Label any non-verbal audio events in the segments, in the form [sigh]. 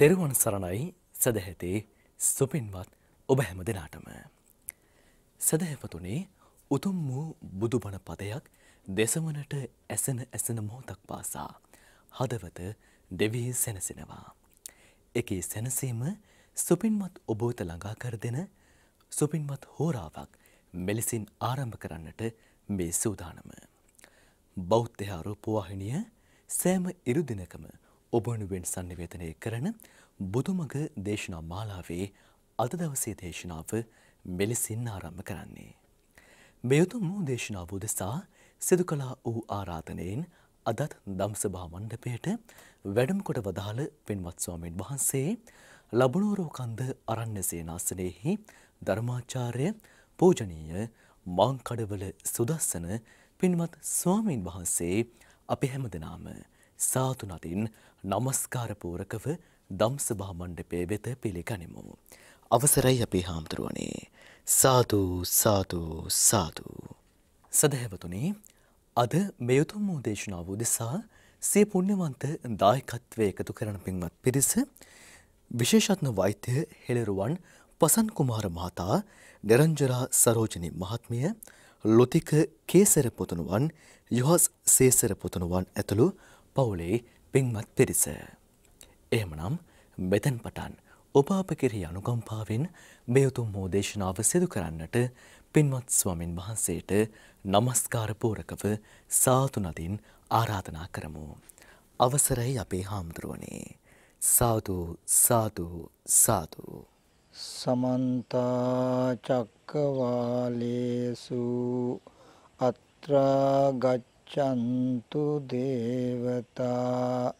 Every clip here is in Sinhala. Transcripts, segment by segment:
තෙරුවන් සරණයි සැදැහැතේ සුපින්වත් ඔබ හැම දෙනාටම. සැදැහැපතුනේ උතුම් වූ බුදුබණ පදයක් දෙසවනට ඇසෙන ඇසෙන මොහොතක් පාසා හදවත දෙවී සැනසෙනවා. එකේ සැනසීම සුපින්වත් ඔබෝත ළඟාකර දෙන සුපින්වත් හෝරාවක් මෙලෙසින් ආරම්භ කරන්නට මේ සූදානම. බෞද්ධහාරු පවාහිනිය සෑම ඉරුදිනකම ඔබ වෙනුවෙන් සන්නිවේදනය කරන බුදුමග දේශනා මාලාවේ අද දවසේ දේශනාව මෙලෙසින් ආරම්භ කරන්නේ. මේ උතුම් වූ දේශනාව උදෙසා සිදු කළා වූ ආරාධනයෙන් අදත් දම්සභා මණ්ඩපයට වැඩම කොට වදාළ පෙන්වත් ස්වාමීන් වහන්සේ ලබනෝරෝකන්ද අරණ්‍ය සේනාසනයෙහි ධර්මාචාර්ය පූජනීය මාංකඩවල සුදස්සන පින්වත් ස්වාමීන් වහන්සේ අපි හැමදෙනාම සාතුනතින් නමස්කාරපූරකව දම්සභා මණ්ඩපය වෙත පිළිගනිමු. අවසරයි අපේ හාමුදුරුවනේ සාතු සාතු සාතු. සදහැවතුනේ අද මෙයුතුම් වූ දේශනාව උදෙසා සිය පුණ්‍යවන්ත දායකත්වය එකතු කරන පින්වත් පිරිස විශේෂඥ වෛද්‍ය හෙළරුවන් පසන් කුමාර මහතා නිරංජරා සරෝජනී මහත්මිය ලොතික කේසර පුතුණුවන් යොහස් සේසර පුතුණුවන් ඇතුළු පවුලේ පින්වත් පිරිස. එහෙමනම් මෙතැන් පටන් ඔබ අප කෙරෙහි අනුකම්පාවෙන් මේ උතුම් හෝ දේශනාව සිදු කරන්නට පින්වත් ස්වාමින් වහන්සේට নমස්කාර පූරකව සාතු නදින් ආරාධනා කරමු. අවසරයි අපේ හාමුදුරුවනේ. සාදු සාදු සාදු සමන්ත චක්කවාලේසු අත්‍රා ගච්ඡ සච්චන්තු දේවතා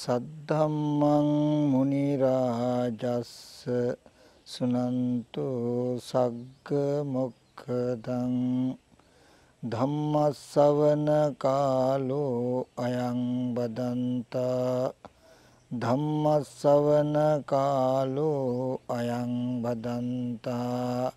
සද්ධම්මං මුනි රාජස්ස සුනන්තු සග්ග මොක්ඛදං ධම්ම ශවන කාලෝ අයං බදන්තා ධම්ම ශවන කාලෝ අයං බදන්තා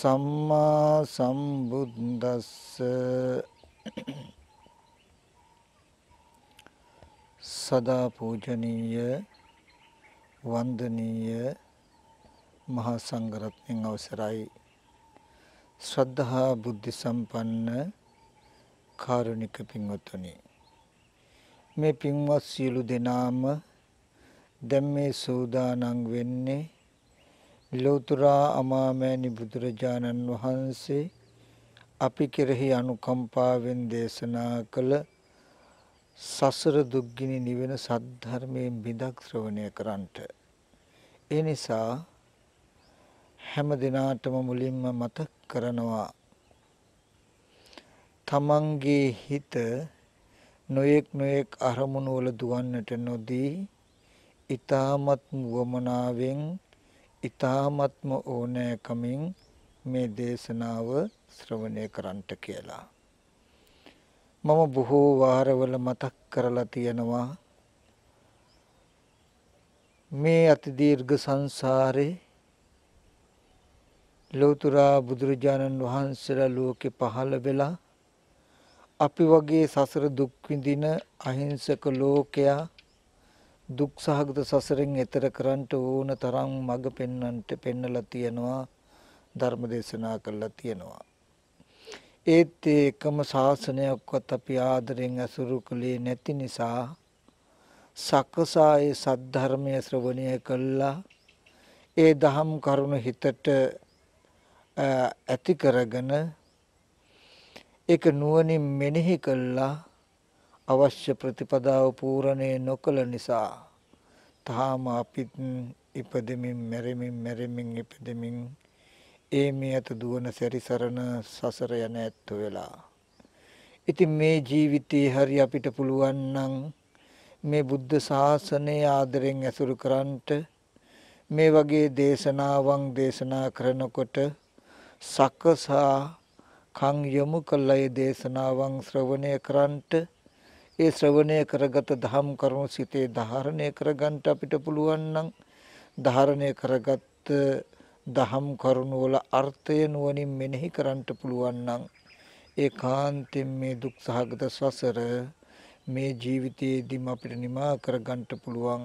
සම්මා සම්බුද්දස්ස සදා පූජනීය වන්දනීය මහා සංඝරත්නයන් අවසරයි ශ්‍රද්ධා බුද්ධ සම්පන්න කාරුණික පින්වත්නි මේ පින්වත් සියලු දෙනාම දැන් මේ සෝදානම් වෙන්නේ ලෞතර අමාමෑණි බුදුරජාණන් වහන්සේ අපි කෙරෙහි අනුකම්පාවෙන් දේශනා කළ සසර දුක්ගිනි නිවෙන සද්ධර්මයෙන් බිඳක් ශ්‍රවණය කරන්නට. ඒ නිසා හැම දිනාටම මුලින්ම මතක් කරනවා තමන්ගේ හිත නොයෙක් නොයෙක් අරමුණු වල දුවන්නට නොදී ඊ타මත් වමනාවෙන් ඊ타ත්ම ඕනෑකමින් මේ දේශනාව ශ්‍රවණය කරන්නට කියලා. මම බොහෝ වාරවල මතක් කරලා තියෙනවා මේ අති දීර්ඝ සංසාරේ ලෞතර බුදුරජාණන් වහන්සේලා ලෝකෙ පහළ වෙලා අපි වගේ සසර දුක් විඳින අහිංසක ලෝකයා දුක් සහගත සසරෙන් එතර කරන්නට ඕන තරම් මඟ පෙන්වන්නට පෙන්නලා තියෙනවා ධර්ම දේශනා කරලා තියෙනවා. ඒත් ඒකම ශාසනයක්වත් අපි ආදරෙන් අසුරු කළේ නැති නිසා සකසායේ සද්ධර්මය ශ්‍රවණය කළා ඒ දහම් කරුණ හිතට ඇති කරගෙන ඒක නුවණින් මෙනෙහි කළා අවශ්‍ය ප්‍රතිපදාව පූර්ණේ නොකළ නිසා තාම අපිත් ඉපදෙමින් මැරෙමින් මැරෙමින් ඉපදෙමින් ඒ මේ අත දුවන සැරිසරන සසර යන ඇත්තු වෙලා. ඉතින් මේ ජීවිතේ හරි අපිට පුළුවන් නම් මේ බුද්ධ ශාසනය ආදරෙන් ඇසුරු කරන්ට මේ වගේ දේශනාවන් දේශනා කරනකොට සකසා කන් යොමු කළ ඒ දේශනාවන් ශ්‍රවණය කරන්ට ඒ ශ්‍රවණය කරගත ධම් කරුණු සිතේ ධාරණය කරගන්න අපිට පුළුවන් නම් ධාරණය කරගත් ධම් කරුණු වල අර්ථය නුවණින් මෙනෙහි කරන්නට පුළුවන් නම් ඒකාන්තයෙන් මේ දුක් සහගත සසර මේ ජීවිතයේදීම අපිට නිමා කරගන්නට පුළුවන්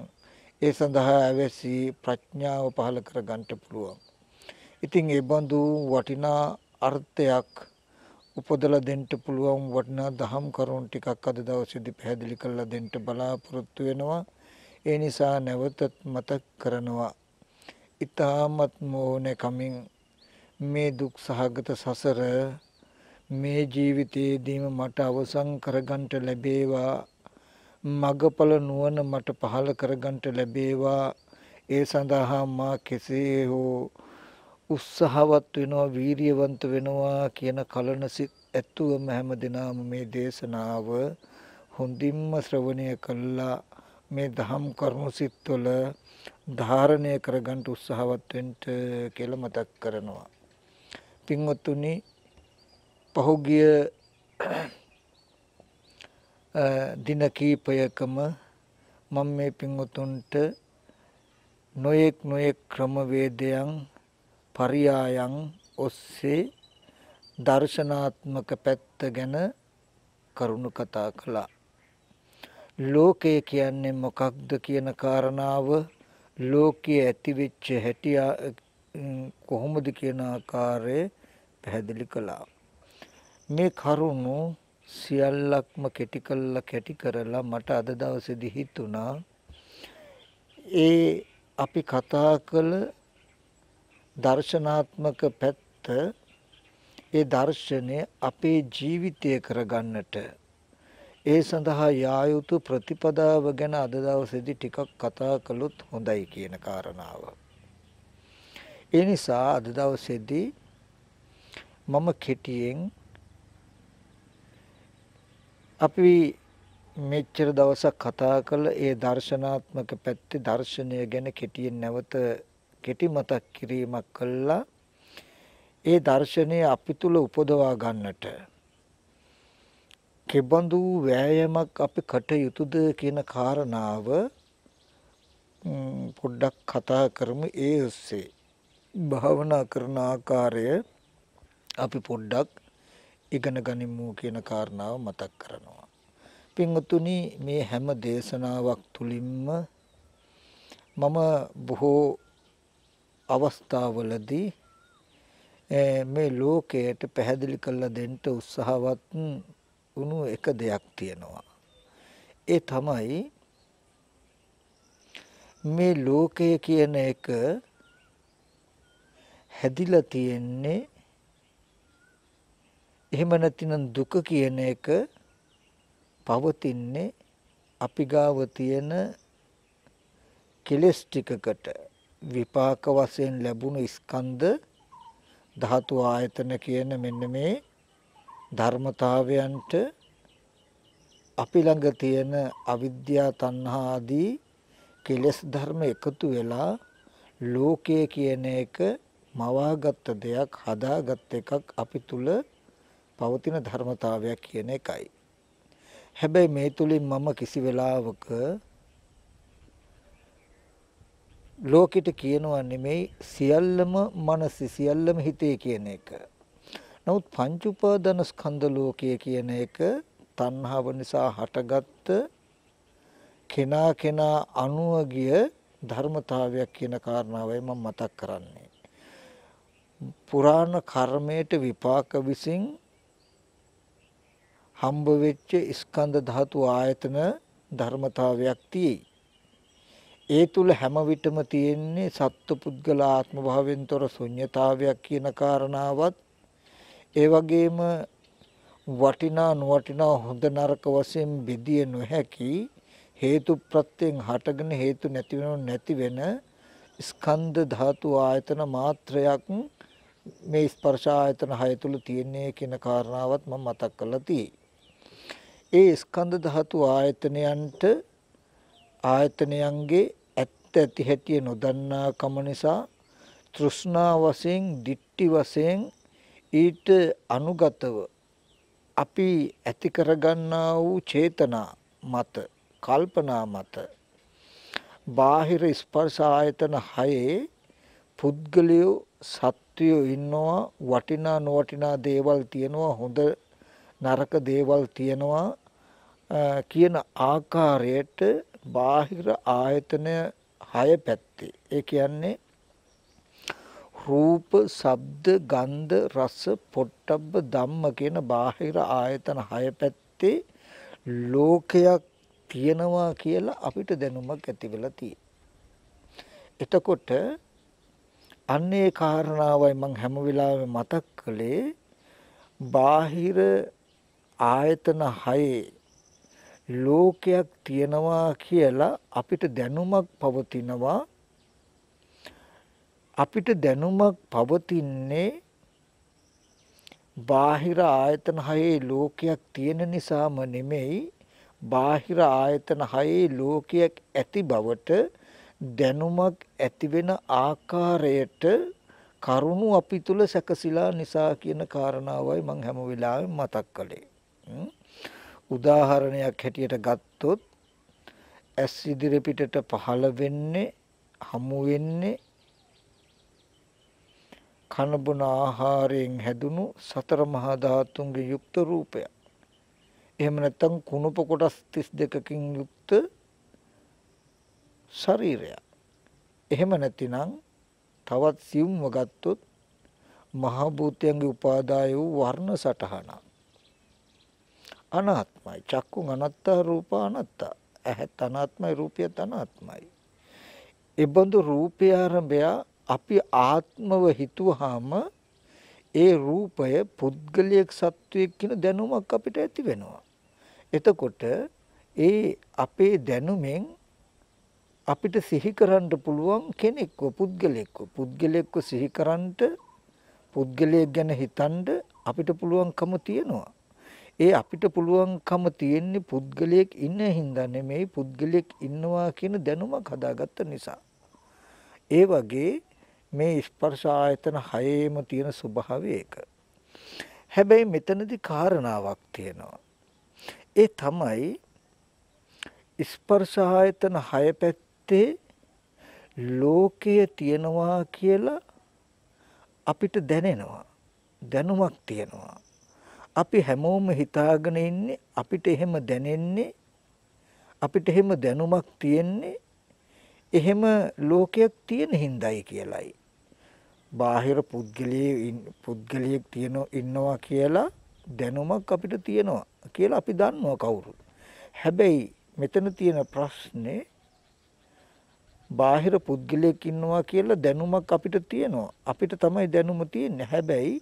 ඒ සඳහා අවැසි ප්‍රඥාව පහළ කරගන්නට පුළුවන් ඉතින් ඒ බඳු වටිනා අර්ථයක් උපදලා දෙන්න පුළුවන් වටිනා දහම් කරුණු ටිකක් අද දවසේදී පැහැදිලි කරලා දෙන්න බලාපොරොත්තු වෙනවා. ඒ නිසා නැවතත් මතක් කරනවා. ඊ타මත් මොනේ කමින් මේ දුක් සහගත සසර මේ ජීවිතයේදීම මට අවසන් කරගන්න ලැබේවා. මගපල නුවණ මට පහළ කරගන්න ලැබේවා. ඒ සඳහා මා කෙසේ හෝ උත්සාහවත් වෙනවා වීරියවන්ත වෙනවා කියන කලනසිත ඇතුවම හැම දිනාම මේ දේශනාව හොඳින්ම ශ්‍රවණය කළා මේ දහම් කරුණු සිත්වල ධාරණය කරගන්න උත්සාහවත් වෙන්න කියලා මතක් කරනවා. පින්වත්තුනි පහුගිය දින කීපයකම මම මේ පින්වතුන්ට නොයෙක් නොයෙක් ක්‍රමවේදයන් පරියායන් ඔස්සේ දර්ශනාත්මක පැත්ත ගැන කරුණු කතා කළා. ලෝකය කියන්නේ මොකක්ද කියන කාරණාව ලෝකයේ ඇතිවෙච්ච හැටි කොහොමද කියන ආකාරය පැහැදිලි කළා. මේ කරුණු සියල්ලක්ම කැටි කළා කැටි කරලා මට අද දවසේදී හිතුණා ඒ අපි කතා කළ දර්ශනාත්මක පැත්ත ඒ දර්ශනය අපේ ජීවිතය කරගන්නට ඒ සඳහා යා යුතු ප්‍රතිපදාව ගැන අද දවසේදී ටිකක් කතා කළොත් හොඳයි කියන කාරණාව. ඒ නිසා අද දවසේදී මම කෙටියෙන් අපි මෙච්චර දවසක් කතා කළ ඒ දර්ශනාත්මක පැත්තේ දර්ශනය ගැන කෙටියෙන් නැවත කෙටි මතක් කිරීමක් කළා ඒ දර්ශනය අපි තුල උපදවා ගන්නට කෙබඳු වෑයමක් අපි කටයුතුද කියන කාරණාව පොඩ්ඩක් කතා කරමු ඒ ඔස්සේ භාවනා කරන ආකාරය අපි පොඩ්ඩක් ඉගෙන ගනිමු කියන කාරණාව මතක් කරනවා. පින්වතුනි මේ හැම දේශනාවක් තුලින්ම මම බොහෝ අවස්ථාවලදී මේ ලෝකයට පැහැදිලි කරලා දෙන්න උත්සාහවත් වුණු එක දෙයක් තියෙනවා. ඒ තමයි මේ ලෝකය කියන එක හැදිලා තියෙන්නේ එහෙම නැතිනම් දුක කියන එක පවතින්නේ අපි ගාව තියෙන කෙලස් ටිකකට විපාක වශයෙන් ලැබුණු ස්කන්ධ ධාතු ආයතන කියන මෙන්න මේ ධර්මතාවයන්ට අපි ළඟ තියෙන අවිද්‍යා තණ්හා ආදී කෙලෙස් ධර්ම එකතු වෙලා ලෝකය කියන එක මවාගත් දෙයක් හදාගත් එකක් අපි තුල පවතින ධර්මතාවයක් කියන එකයි. හැබැයි මේ තුලින් මම කිසි වෙලාවක ලෝකෙට කියනවා නෙමෙයි සියල්ලම මනස සියල්ලම හිතේ කියන එක. නමුත් පංච උපාදාන ස්කන්ධ ලෝකය කියන එක තණ්හාව නිසා හටගත්ත කෙනා කෙනා අනුව ගිය ධර්මතාවයක් කියන කාරණාවයි මම මතක් කරන්නේ. පුරාණ කර්මයට විපාක විසින් හම්බ වෙච්ච ස්කන්ධ ධාතු ආයතන ධර්මතාවයක් තියෙයි. ඒ තුල හැම විටම තියෙන්නේ සත්පුද්ගල ආත්ම භාවයෙන් තොර ශුන්්‍යතාවයක් කියන කාරණාවත් ඒ වගේම වටිනා නොවටිනා හොඳ නරක වශයෙන් බෙදිය නොහැකි හේතු ප්‍රත්‍යයෙන් හටගෙන හේතු නැති වෙනව නැති වෙන ස්කන්ධ ධාතු ආයතන මාත්‍රයක් මේ ස්පර්ශ ආයතන හය තුල තියෙන්නේ කියන කාරණාවත් මම මතක් කරලා තියෙයි. ඒ ස්කන්ධ ධාතු ආයතනයන්ට ආයතනයන්ගේ ඇති හැටිය නොදන්නා කම නිසා තෘෂ්ණා වශයෙන්, ditthi වශයෙන් ඊට අනුගතව අපි ඇති කරගන්නා වූ චේතනා මත, කල්පනා මත බාහිර ස්පර්ශ ආයතන හයේ පුද්ගලියෝ සත්වයෝ ඉන්නවා වටිනා නොවටිනා දේවල් තියෙනවා හොඳ නරක දේවල් තියෙනවා කියන ආකාරයට බාහිර ආයතනය හය පැත්තේ. ඒ කියන්නේ රූප, ශබ්ද, ගන්ධ, රස, පොට්ටබ්බ ධම්ම කියන බාහිර ආයතන හය පැත්තේ ලෝකයක් තියෙනවා කියලා අපිට දැනුමක් ඇති වෙලා එතකොට අන්නේ කාරණාවයි මම හැම වෙලාවෙම මතක් කළේ බාහිර ආයතන හයේ ලෝකයක් තියෙනවා කියලා අපිට දැනුමක් පවතිනවා අපිට දැනුමක් පවතින්නේ බාහිර ආයතන හයේ ලෝකයක් තියෙන නිසාම නෙමෙයි බාහිර ආයතන හයේ ලෝකයක් ඇති බවට දැනුමක් ඇති වෙන ආකාරයට කරුණු අපි තුල සැකසিলা නිසා කියන කාරණාවයි මම හැම වෙලාවෙම මතක් කළේ. උදාහරණයක් හැටියට ගත්තොත් ඇස් ඉදිරි පිටට පහළ වෙන්නේ හමු වෙන්නේ කන බොන ආහාරයෙන් හැදුණු සතර මහා ධාතුන්ගේ යුක්ත රූපය. එහෙම නැත්නම් කුණප කොටස් 32කින් යුක්ත ශරීරය. එහෙම නැතිනම් තවත් සියුම්ව ගත්තොත් මහා භූතයන්ගේ උපාදාය වූ වර්ණ සටහනක්. අනාත්මයි. චක්කුං අනත්තා රූප අනත්තා. ඇහත් අනාත්මයි රූපයත් අනාත්මයි. එබඳු රූපය ආරම්භය අපි ආත්මව හිතුවාම ඒ රූපය පුද්ගලයක් සත්වයක් කියන දැනුමක් අපිට ඇති වෙනවා. එතකොට ඒ අපේ දැනුමෙන් අපිට සිහි කරන්න පුළුවන් කෙනෙක්ව පුද්ගලෙක්ව පුද්ගලෙක්ව සිහි කරන්නට පුද්ගලයෙක් ගැන හිතන්න අපිට පුළුවන්කම තියෙනවා. ඒ අපිට පුළුවන්කම තියෙන්නේ පුද්ගලයෙක් ඉන්න හින්දා නෙමෙයි පුද්ගලයෙක් ඉන්නවා කියන දැනුමක් හදාගත්ත නිසා. ඒ වගේ මේ ස්පර්ශ ආයතන හයේම තියෙන ස්වභාවය ඒක. හැබැයි මෙතනදි කාරණාවක් තියෙනවා. ඒ තමයි ස්පර්ශ ආයතන හය පැත්තේ ලෝකය තියෙනවා කියලා අපිට දැනෙනවා. දැනුමක් තියෙනවා. අපි හැමෝම හිතාගෙන ඉන්නේ අපිට එහෙම දැනෙන්නේ අපිට එහෙම දැනුමක් තියෙන්නේ එහෙම ලෝකයක් තියෙන හින්දායි කියලයි. බාහිර පුද්ගලයේ පුද්ගලයෙක් තියෙන ඉන්නවා කියලා දැනුමක් අපිට තියෙනවා කියලා අපි දන්නවා කවුරු. හැබැයි මෙතන තියෙන ප්‍රශ්නේ බාහිර පුද්ගලයෙක් ඉන්නවා කියලා දැනුමක් අපිට තියෙනවා. අපිට තමයි දැනුම තියෙන්නේ. හැබැයි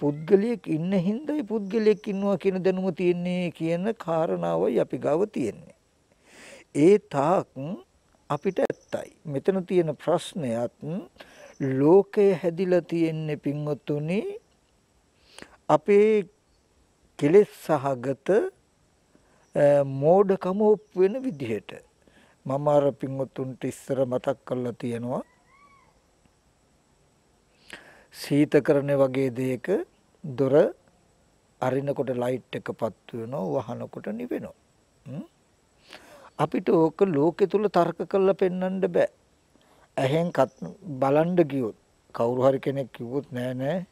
පුද්ගලයෙක් ඉන්න හින්දායි පුද්ගලයෙක් ඉන්නවා කියන දැනුම තියෙන්නේ කියන කාරණාවයි අපි ගාව තියෙන්නේ. ඒ තාක් අපිට ඇත්තයි. මෙතන තියෙන ප්‍රශ්නයත් ලෝකය හැදිලා තියෙන්නේ පින්වතුනි අපේ කෙලෙස් සහගත මෝඩකම වෙන විදිහට මම අර පින්වතුන්ට ඉස්සර මතක් කරලා තියෙනවා සීතකරණය වගේ දෙයක දොර අරිනකොට ලයිට් එක පත්තු වෙනවා වහනකොට නිවෙනවා අපිට ඕක ලෝකෙ තුල තර්ක කරලා පෙන්වන්න බෑ ඇහෙන් බලන්න ගියොත් කවුරු හරි කෙනෙක් කිව්වොත් නෑ නෑ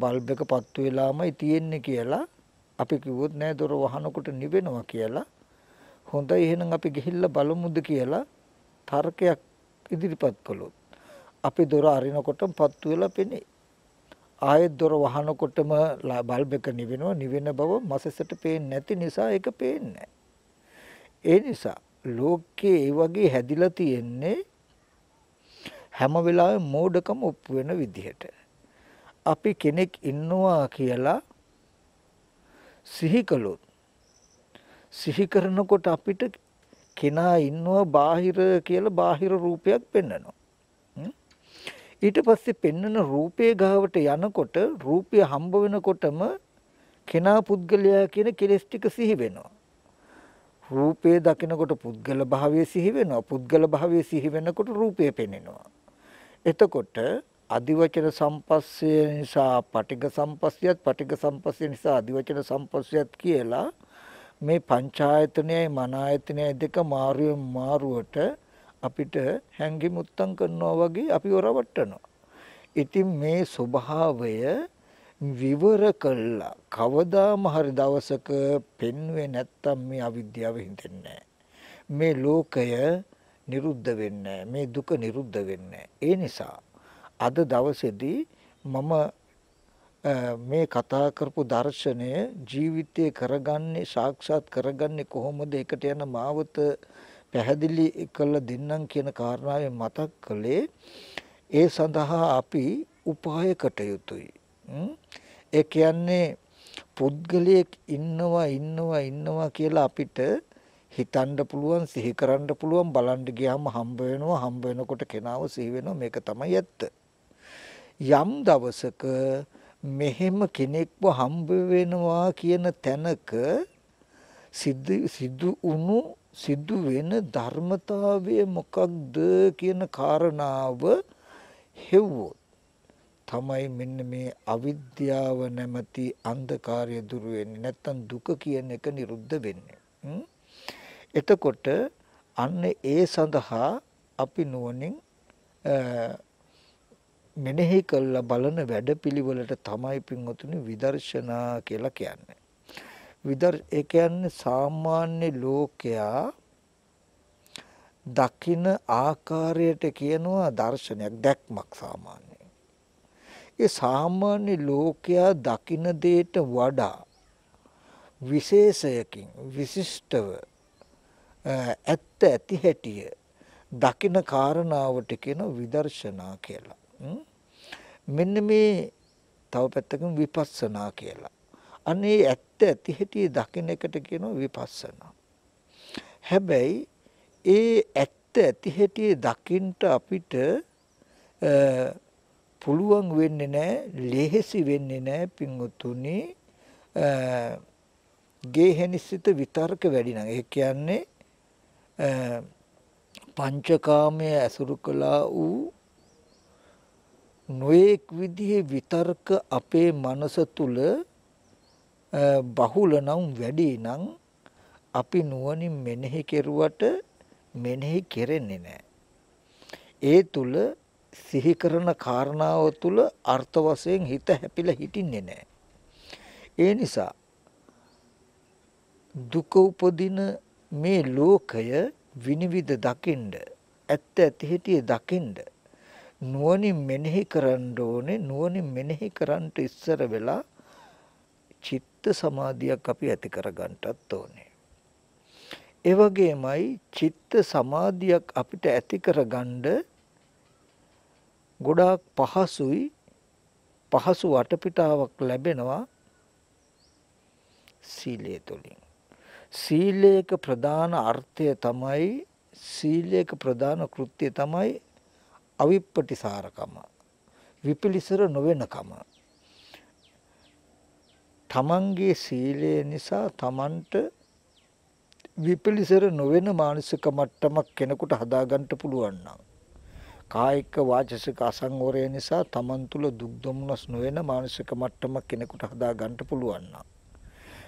බල්බ් එක පත්තු වෙලාමයි තියෙන්නේ කියලා අපි කිව්වොත් නෑ දොර වහනකොට නිවෙනවා කියලා හොඳයි එහෙනම් අපි ගිහිල්ලා බලමුද කියලා තර්කයක් ඉදිරිපත් කළොත් අපි දොර අරිනකොට පත්තු වෙලා පෙනේ ආයෙත් දොර වහනකොටම බල්බ් එක නිවෙනවා නිවෙන බව මසෙසට පේන්නේ නැති නිසා ඒක පේන්නේ ඒ නිසා ලෝකයේ ඒ වගේ හැදිලා තියෙන්නේ හැම වෙලාවෙම මෝඩකම ඔප්පු වෙන විදිහට අපි කෙනෙක් ඉන්නවා කියලා සිහි කළොත් සිහි කරනකොට අපිට කෙනා ඉන්නවා බාහිර කියලා බාහිර රූපයක් පෙන්වනවා ඊට පස්සේ පෙන්නන රූපයේ ගාවට යනකොට රූපය හම්බ වෙනකොටම කෙනා පුද්ගලයා කියන කෙලෙස් ටික සිහි වෙනවා. රූපයේ දකිනකොට පුද්ගල භාවය සිහි වෙනවා. පුද්ගල භාවය සිහි වෙනකොට රූපය පෙනෙනවා. එතකොට අදිවචන සම්පස්සය නිසා පටිඝ සම්පස්සයත් පටිඝ සම්පස්සය නිසා අදිවචන සම්පස්සයත් කියලා මේ පංචායතනයයි මන ආයතනයයි දෙක මාරුවෙන් මාරුවට අපිට හැංගි මුත්තම් කරනවා වගේ අපිව රවට්ටනවා. ඉතින් මේ ස්වභාවය විවර කළා කවදාම හරි දවසක පෙන්වේ නැත්තම් මේ අවිද්‍යාව හිතෙන්නේ මේ ලෝකය නිරුද්ධ වෙන්නේ මේ දුක නිරුද්ධ වෙන්නේ ඒ නිසා අද දවසේදී මම මේ කතා කරපු දර්ශනය ජීවිතේ කරගන්නේ සාක්ෂාත් කරගන්නේ කොහොමද ඒකට යන මාවත පැහැදිලි කරලා දෙන්නම් කියන කාරණාවෙන් මතක් කළේ ඒ සඳහා අපි උපාය කටයුතුයි. ඒ කියන්නේ පුද්ගලයෙක් ඉන්නවා ඉන්නවා ඉන්නවා කියලා අපිට හිතන්න පුළුවන් සිහි කරන්න පුළුවන් බලන්න ගියාම හම්බ වෙනවා හම්බ වෙනකොට කෙනාව සිහි වෙනවා මේක තමයි ඇත්ත. යම් දවසක මෙහෙම කෙනෙක්ව හම්බ වෙනවා කියන තැනක සිද්ධ සිදු වුණු සිදු වෙන ධර්මතාවය මොකක්ද කියන කාරණාව හෙව්වොත් තමයි මෙන්න මේ අවිද්‍යාව නැමැති අන්ධකාරය දුරු වෙන්නේ නැත්තම් දුක කියන එක නිරුද්ධ වෙන්නේ. එතකොට අන්න ඒ සඳහා අපි නුවණින් මෙනෙහි කළ බලන වැඩපිළිවෙලට තමයි පින්වතුනි විදර්ශනා කියලා කියන්නේ. විදර් ඒ කියන්නේ සාමාන්‍ය ලෝකයා දකින ආකාරයට කියනවා දර්ශනයක් දැක්මක් සාමාන්‍යයෙන්. ඒ සාමාන්‍ය ලෝකයා දකින දෙයට වඩා විශේෂයකින් විශිෂ්ටව ඇත්ත ඇති හැටිය දකින කාරණාවට කියන විදර්ශනා කියලා. මෙන්න මේ තව පැත්තකින් විපස්සනා කියලා. අනේ ඇත්ත ඇති හැටි දකින එකට කියනවා විපස්සනා. හැබැයි ඒ ඇත්ත ඇති හැටි දකින්ට අපිට පුළුවන් වෙන්නේ නැහැ, ලෙහෙසි වෙන්නේ නැහැ පිංගුතුනි. ගේහෙනිසිත විතර්ක වැඩි නම් ඒ කියන්නේ පංචකාමයේ ඇසුරු කළා වූ නොඑක් විදිහේ විතර්ක අපේ මනස තුල බහුල නම් වැඩි නම් අපි නුවණින් මෙනෙහි කෙරුවට මෙනෙහි කෙරෙන්නේ නැහැ. ඒ තුල සිහි කරන කාරණාව තුල අර්ථ වශයෙන් හිත හැපිලා හිටින්නේ නැහැ. ඒ නිසා දුක උපදින මේ ලෝකය විනිවිද දකින්න ඇත්ත ඇති හැටි දකින්න නුවණින් මෙනෙහි කරන්න ඕනේ නුවණින් මෙනෙහි කරන්ට ඉස්සර වෙලා චිත්ත චිත්ත සමාධියක් අපි ඇති කරගන්නටත් ඕනේ. ඒ වගේමයි චිත්ත සමාධියක් අපිට ඇති කරගන්න ගොඩාක් පහසුයි පහසු වටපිටාවක් ලැබෙනවා සීලය තුළින්. සීලයක ප්‍රධාන අර්ථය තමයි සීලයක ප්‍රධාන කෘත්‍යය තමයි අවිප්පටිසාරකම. විපිලිසර නොවෙනකම. තමන්ගේ සීලය නිසා තමන්ට විපිලිසර නොවන මානසික මට්ටමක් කෙනෙකුට හදාගන්න පුළුවන් නම් කායික වාචසික අසංවරය නිසා තමන් තුළ දුක් දුම්නස් නොවන මානසික මට්ටමක් කෙනෙකුට හදාගන්න පුළුවන් නම්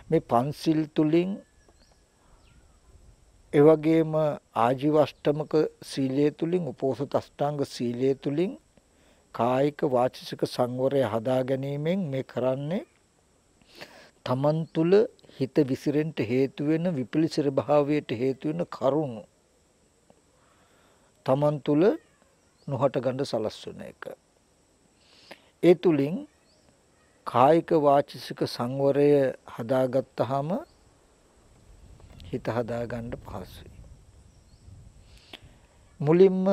මේ පන්සිල් තුලින් ඒ වගේම ආජීවෂ්ටමක සීලය තුලින් උපෝසත අෂ්ටාංග සීලය තුලින් කායික වාචසික සංවරය හදා ගැනීමෙන් මේ කරන්නේ තමන් තුළ හිත විසිරෙන්න හේතු වෙන විපිලිසර භාවයට හේතු වෙන කරුණු තමන් තුළ නොහට ගන්න සලස්වන එක ඒ තුලින් කායික වාචික සංවරය හදාගත්තාම හිත හදාගන්න පහසුයි මුලින්ම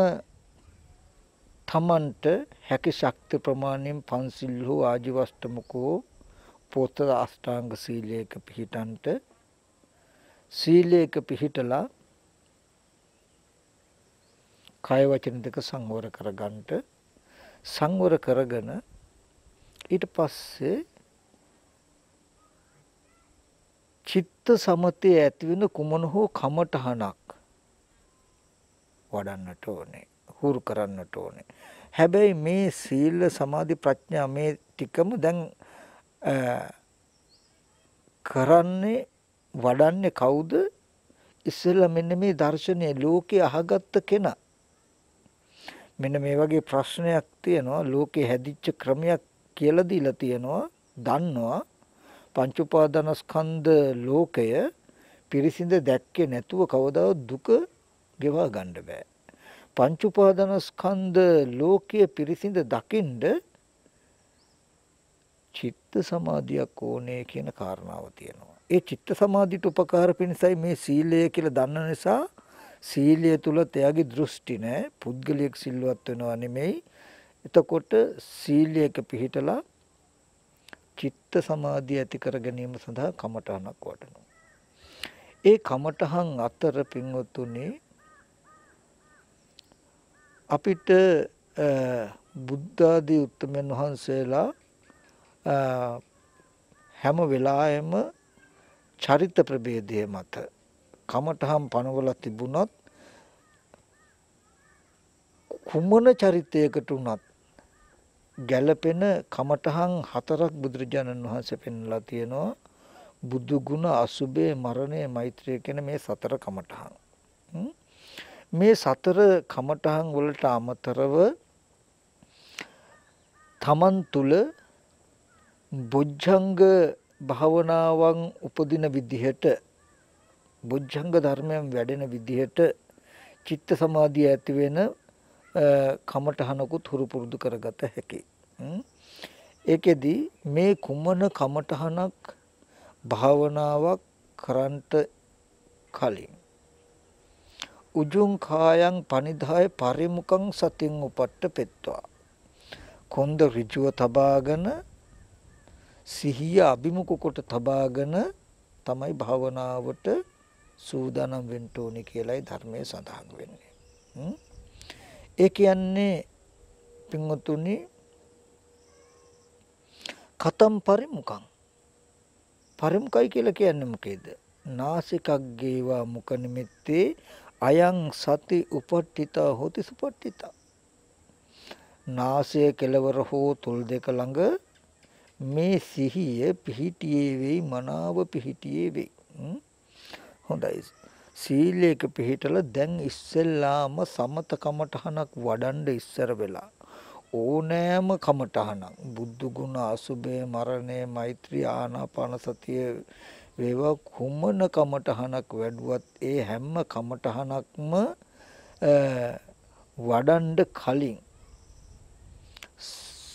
තමන්ට හැකි ශක්ති ප්‍රමාණයෙන් පන්සිල් හෝ ආජීවස්තමකෝ පොත අෂ්ටාංග සීලයක පිහිටන්ට සීලයක පිහිටලා කය වචන දෙක සංවර කරගන්නට සංවර කරගෙන ඊට පස්සේ චිත්ත සමතේ ඇතිවෙන කුමන හෝ කමටහනක් වඩන්නට ඕනේ හුරු කරන්නට ඕනේ හැබැයි මේ සීල සමාධි ප්‍රඥා මේ ටිකම දැන් කරන්නේ වඩන්නේ කවුද? ඉස්සෙල්ලා මෙන්න මේ දර්ශනය ලෝකේ අහගත්ත කෙනා. මෙන්න මේ වගේ ප්‍රශ්නයක් තියෙනවා ලෝකේ හැදිච්ච ක්‍රමයක් කියලා දීලා තියෙනවා දන්නවා පංච උපාදානස්කන්ධ ලෝකය පිරිසිඳ දැක්කේ නැතුව කවදාවත් දුක ගෙවා ගන්න බෑ. පංච උපාදානස්කන්ධ ලෝකය පිරිසිඳ දකින්ද චිත්ත සමාධියක් ඕනේ කියන කාරණාව තියෙනවා. ඒ චිත්ත සමාධිට උපකාර පිණිසයි මේ සීලය කියලා දන්න නිසා සීලය තුල තයාගේ දෘෂ්ටි නෑ පුද්ගලික සිල්වත් වෙනවා නෙමෙයි. එතකොට සීලයක පිහිටලා චිත්ත සමාධිය ඇති කර ගැනීම සඳහා කමඨහනක් වඩනවා. ඒ කමඨහන් අතර පින්වතුනි අපිට බුද්ධ ආදී උත්තමයන් වහන්සේලා හැම වෙලාවෙම චරිත ප්‍රභේදය මත කමටහම් පනවලා තිබුණත් කුමන චරිතයකට වුණත් ගැළපෙන කමටහන් හතරක් බුදුරජාණන් වහන්සේ පෙන්ලා තියෙනවා බුදු ගුණ අසුබේ මරණය මෛත්‍රිය කියන මේ සතර කමටහන් මේ සතර කමටහන් වලට අමතරව තමන් තුළ බොජ්ජංග භාවනාවන් උපදින විදිහට බොජ්ජංග ධර්මයන් වැඩෙන විදිහට චිත්ත සමාධිය ඇති වෙන කමඨහනකුත් හුරු පුරුදු කරගත හැකි. ඒකෙදි මේ කුමන කමඨහනක් භාවනාවක් කරන්ට කලින් උජුං කායන් පනිදාය පරිමුඛං සතින් උපට්ඨ පෙත්වා කොන්ද ඍජුව තබාගෙන සිහිය අභිමුඛ කොට තබාගෙන තමයි භවනාවට සූදානම් වෙන්න ඕනේ කියලයි ධර්මයේ සඳහන් වෙන්නේ. ඒ කියන්නේ පින්වතුනි කතම් පරිමුඛං පරිමුඛයි කියලා කියන්නේ මොකේද? නාසිකක් ගේවා මුඛ නිමෙත්තේ අයං සති උපට්ඨිතා හොති සුපට්ඨිතා. නාසය කෙලවර හෝ තුල් දෙක ළඟ මේ සිහිය පිහිටියේ වෙයි මනාව පිහිටියේ වෙයි. හොඳයි. සීලයක පිහිටලා දැන් ඉස්සෙල්ලාම සමත කමඨහනක් වඩන්ඩ ඉස්සර වෙලා ඕනෑම කමඨහනක් බුද්ධ ගුණ අසුබේ මරණේ මෛත්‍රී ආනාපාන සතිය වේවා කුමන කමඨහනක් වැඩුවත් ඒ හැම කමඨහනක්ම වඩන්ඩ කලින්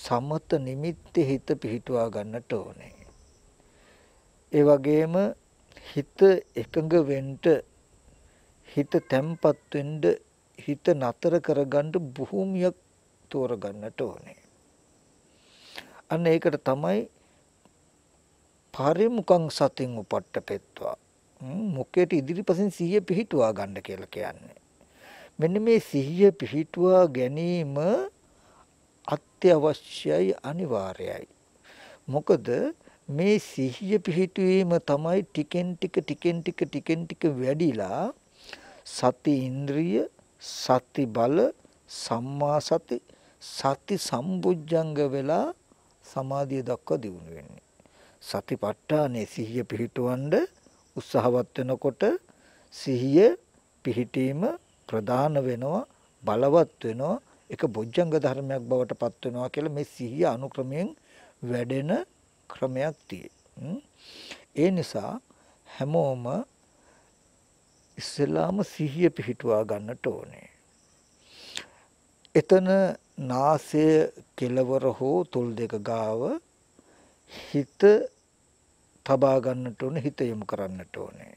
සමත නිමිත්තේ හිත පිහිටුවා ගන්නට ඕනේ. ඒ වගේම හිත එකඟ වෙන්න හිත තැම්පත් වෙන්න හිත නතර කරගන්න භූමියක් තෝරගන්නට ඕනේ. අන්න ඒකට තමයි පරිමුඛං සතින් උපට්ඨපෙත්වා මුඛයට ඉදිරිපසින් සිහිය පිහිටුවා ගන්න කියලා කියන්නේ. මෙන්න මේ සිහිය පිහිටුවා ගැනීම අත්‍යවශ්‍යයි අනිවාර්යයි. මොකද මේ සිහිය පිහිටුවීම තමයි ටිකෙන් ටික ටිකෙන් ටික ටිකෙන් ටික වැඩිලා සති ඉන්ද්‍රිය සති බල සම්මා සති සති සම්බුද්ධංග වෙලා සමාධිය දක්වා දියුණු වෙන්නේ සතිපට්ඨානේ සිහිය පිහිටවන්න උත්සාහවත් වෙනකොට සිහිය පිහිටීම ප්‍රධාන වෙනවා බලවත් වෙනවා ඒක බොජ්ජංග ධර්මයක් බවට පත් වෙනවා කියලා මේ සිහිය අනුක්‍රමයෙන් වැඩෙන ක්‍රමයක් තියෙනවා. ඒ නිසා හැමෝම ඉස්සෙල්ලාම සිහිය පිහිටුවා ගන්නට ඕනේ. එතන නාසය කෙලවර හෝ තොල් දෙක ගාව හිත තබා ගන්නට ඕනේ හිත යොමු කරන්නට ඕනේ.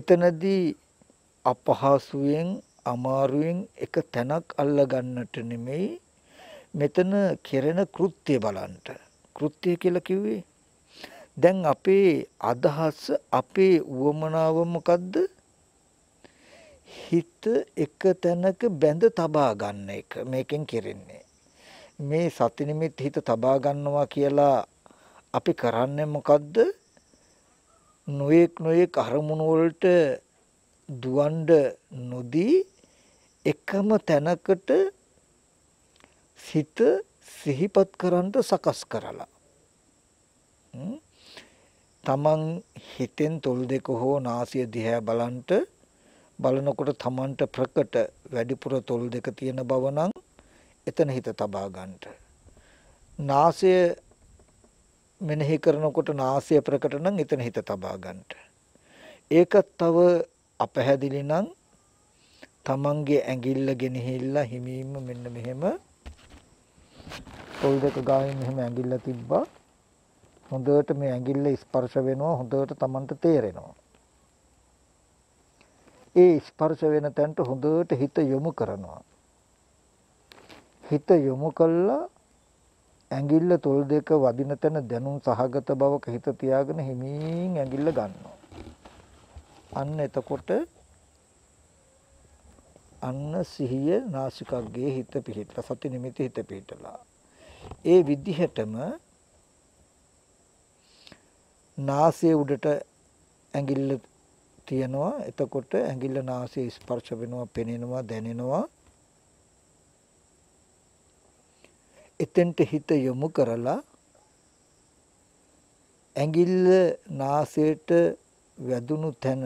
එතනදී අපහසුයෙන් අමාරුවෙන් එක තැනක් අල්ල ගන්නට නෙමෙයි මෙතන කෙරෙන කෘත්‍ය බලන්න. කෘත්‍ය කියලා කිව්වේ දැන් අපේ අදහස අපේ උවමනාව මොකද්ද? හිත එක තැනක බැඳ තබා ගන්න එක මේකෙන් කෙරෙන්නේ. මේ සති නිමිත් හිත තබා ගන්නවා කියලා අපි කරන්නේ මොකද්ද? නොයෙක් නොයෙක් අරමුණු වලට දුවන්ඩ නොදී එකම තැනකට සිත සිහිපත් කරන්න සකස් කරලා තමන් හිතෙන් තොල් දෙක හෝ නාසය දිහා බලන්ට බලනකොට තමන්ට ප්‍රකට වැඩිපුර තොල් දෙක තියෙන බව නම් එතන හිත තබා ගන්නට නාසය මෙනෙහි කරනකොට නාසය ප්‍රකට නම් එතන හිත තබා ගන්නට ඒකත් තව අපහැදිලි නම් තමන්ගේ ඇඟිල්ල ගෙනහිල්ලා හිමීම මෙන්න මෙහෙම පොල් දෙක ගාවින් මෙහෙම ඇඟිල්ල තිබ්බා හොඳට මේ ඇඟිල්ල ස්පර්ශ වෙනවා හොඳට තමන්ට තේරෙනවා ඒ ස්පර්ශ වෙන තැනට හොඳට හිත යොමු කරනවා හිත යොමු කළා ඇඟිල්ල තොල් දෙක වදින තැන දැනුම් සහගත බවක හිත තියාගෙන හිමින් ඇඟිල්ල ගන්නවා අන්න එතකොට අන්න සිහිය නාසිකග්ගේ හිත පිහිටලා සති නිමිති හිත පිහිටලා. ඒ විදිහටම නාසයේ උඩට ඇඟිල්ල තියනවා. එතකොට ඇඟිල්ල නාසයේ ස්පර්ශ වෙනවා, පෙනෙනවා, දැනෙනවා. එතෙන්ට හිත යොමු කරලා ඇඟිල්ල නාසයට වැදුණු තැන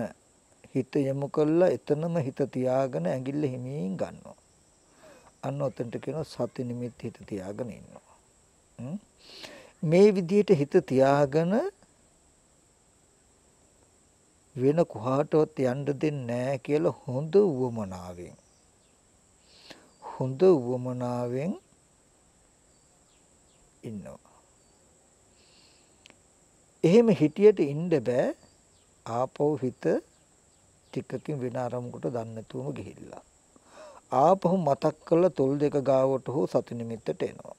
හිත යොමු කළා එතනම හිත තියාගෙන ඇඟිල්ල හිමින් ගන්නවා. අන්න ඔතනට කියනවා සති නිමිත් හිත තියාගෙන ඉන්නවා. මේ විදිහට හිත තියාගෙන වෙන කොහාටවත් යන්න දෙන්නේ නැහැ කියලා හොඳ උවමනාවෙන් හොඳ උවමනාවෙන් ඉන්නවා. එහෙම හිටියට ඉන්න බෑ ආපහු හිත ටිකකින් වෙන අරමුකට දන්නේ නැතුවම ගිහිල්ලා. ආපහු මතක් කළා තොල් දෙක ගාවට හෝ සති නිමිත්තට එනවා.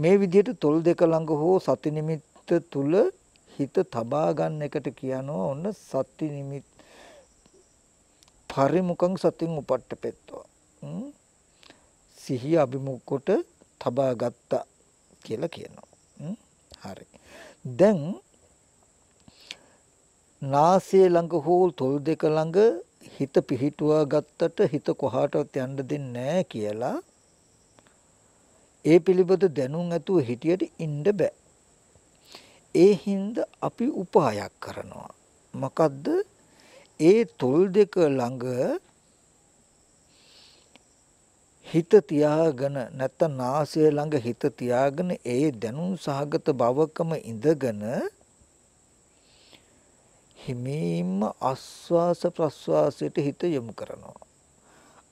මේ විදිහට තොල් දෙක ළඟ හෝ සති නිමිත්ත තුල හිත තබා ගන්න එකට කියනවා ඔන්න සති නිමිත් පරිමුඛං සතින් උපට්ඨපෙත්වා. සිහිය අභිමුඛ කොට තබා ගත්තා කියලා කියනවා. හරි. දැන් නාසයේ ළඟ හෝ තොල් දෙක ළඟ හිත පිහිටුවා ගත්තට හිත කොහාටවත් යන්න දෙන්නේ නැහැ කියලා ඒ පිළිබඳ දැනුම් ඇතුව හිටියට ඉන්න බෑ. ඒ හින්දා අපි උපායක් කරනවා. මොකද්ද? ඒ තොල් දෙක ළඟ හිත තියාගෙන නැත්නම් නාසය ළඟ හිත තියාගෙන ඒ දැනුම් සහගත බවකම ඉඳගෙන හිමීම අස්වාස ප්‍රස්වාසයට හිත යොමු කරනවා.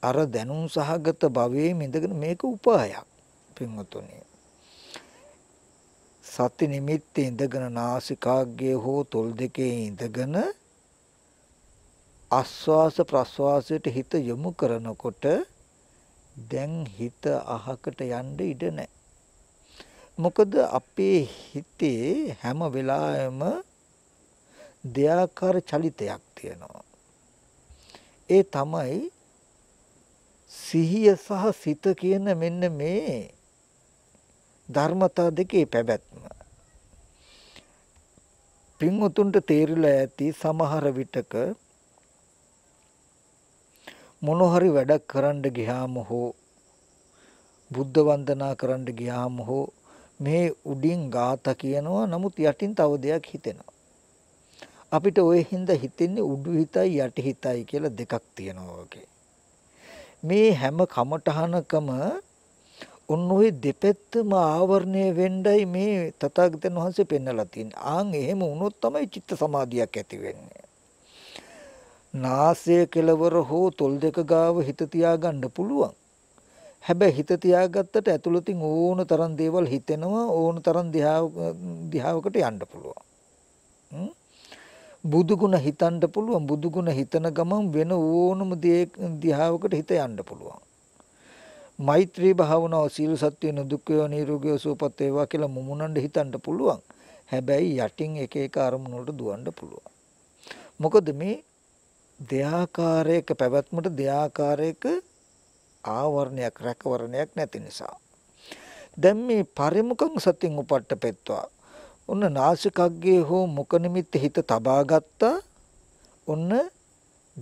අර දැනුම් සහගත භවයේ මිදගෙන මේක උපායක්. පින්වතුනි. සති නිමිත්තේ ඉඳගෙන නාසිකාග්‍රයේ හෝ තොල් දෙකේ ඉඳගෙන අස්වාස ප්‍රස්වාසයට හිත යොමු කරනකොට දැන් හිත අහකට යන්න ඉඩ නැහැ. මොකද අපේ හිතේ හැම වෙලාවෙම දෙයාකාර චලිතයක් තියෙනවා. ඒ තමයි සිහිය සහ සිත කියන මෙන්න මේ ධර්මතා දෙකේ පැවැත්ම. පින්වතුන්ට තේරිලා ඇති සමහර විටක මොන හරි වැඩක් කරන්න ගියාම හෝ බුද්ධ වන්දනා කරන්න ගියාම හෝ මේ උඩින් ગાත කියනවා නමුත් යටින් තව දෙයක් හිතෙනවා. අපිට ওই හින්දා හිතෙන්නේ උඩු හිතයි යටි හිතයි කියලා දෙකක් තියෙනවා වගේ. මේ හැම කමඨහනකම ඔන්න ওই දෙපැත්තම ආවරණය වෙන්නයි මේ තථාගතයන් වහන්සේ පෙන්වලා තියෙන්නේ. ආන් එහෙම වුණොත් තමයි චිත්ත සමාධියක් ඇති වෙන්නේ. නාසය කෙලවර හෝ තොල් දෙක ගාව හිත තියාගන්න පුළුවන්. හැබැයි හිත තියාගත්තට ඇතුළතින් ඕන තරම් දේවල් හිතෙනවා ඕන තරම් දිහාවකට යන්න පුළුවන්. හ්ම් බුදුගුණ හිතන්න පුළුවන් බුදුගුණ හිතන ගමන් වෙන ඕනම දිහාවකට හිත යන්න පුළුවන් මෛත්‍රී භාවනාව සීල සත්වය දුක්ඛය නිරෝගය සුවපත් වේවා කියලා මුමුණන්න හිතන්න පුළුවන් හැබැයි යටින් එක එක අරමුණු වලට දුවන්න පුළුවන් මොකද මේ දෙයාකාරයක පැවැත්මට දෙයාකාරයක ආවරණයක් රැකවරණයක් නැති නිසා දැන් මේ පරිමුඛං සතින් උපට්ඨපෙත්වා ඔන්න නාසිකග්ගේ හෝ මුඛ නිමිත්ත හිත තබා ගත්තා. ඔන්න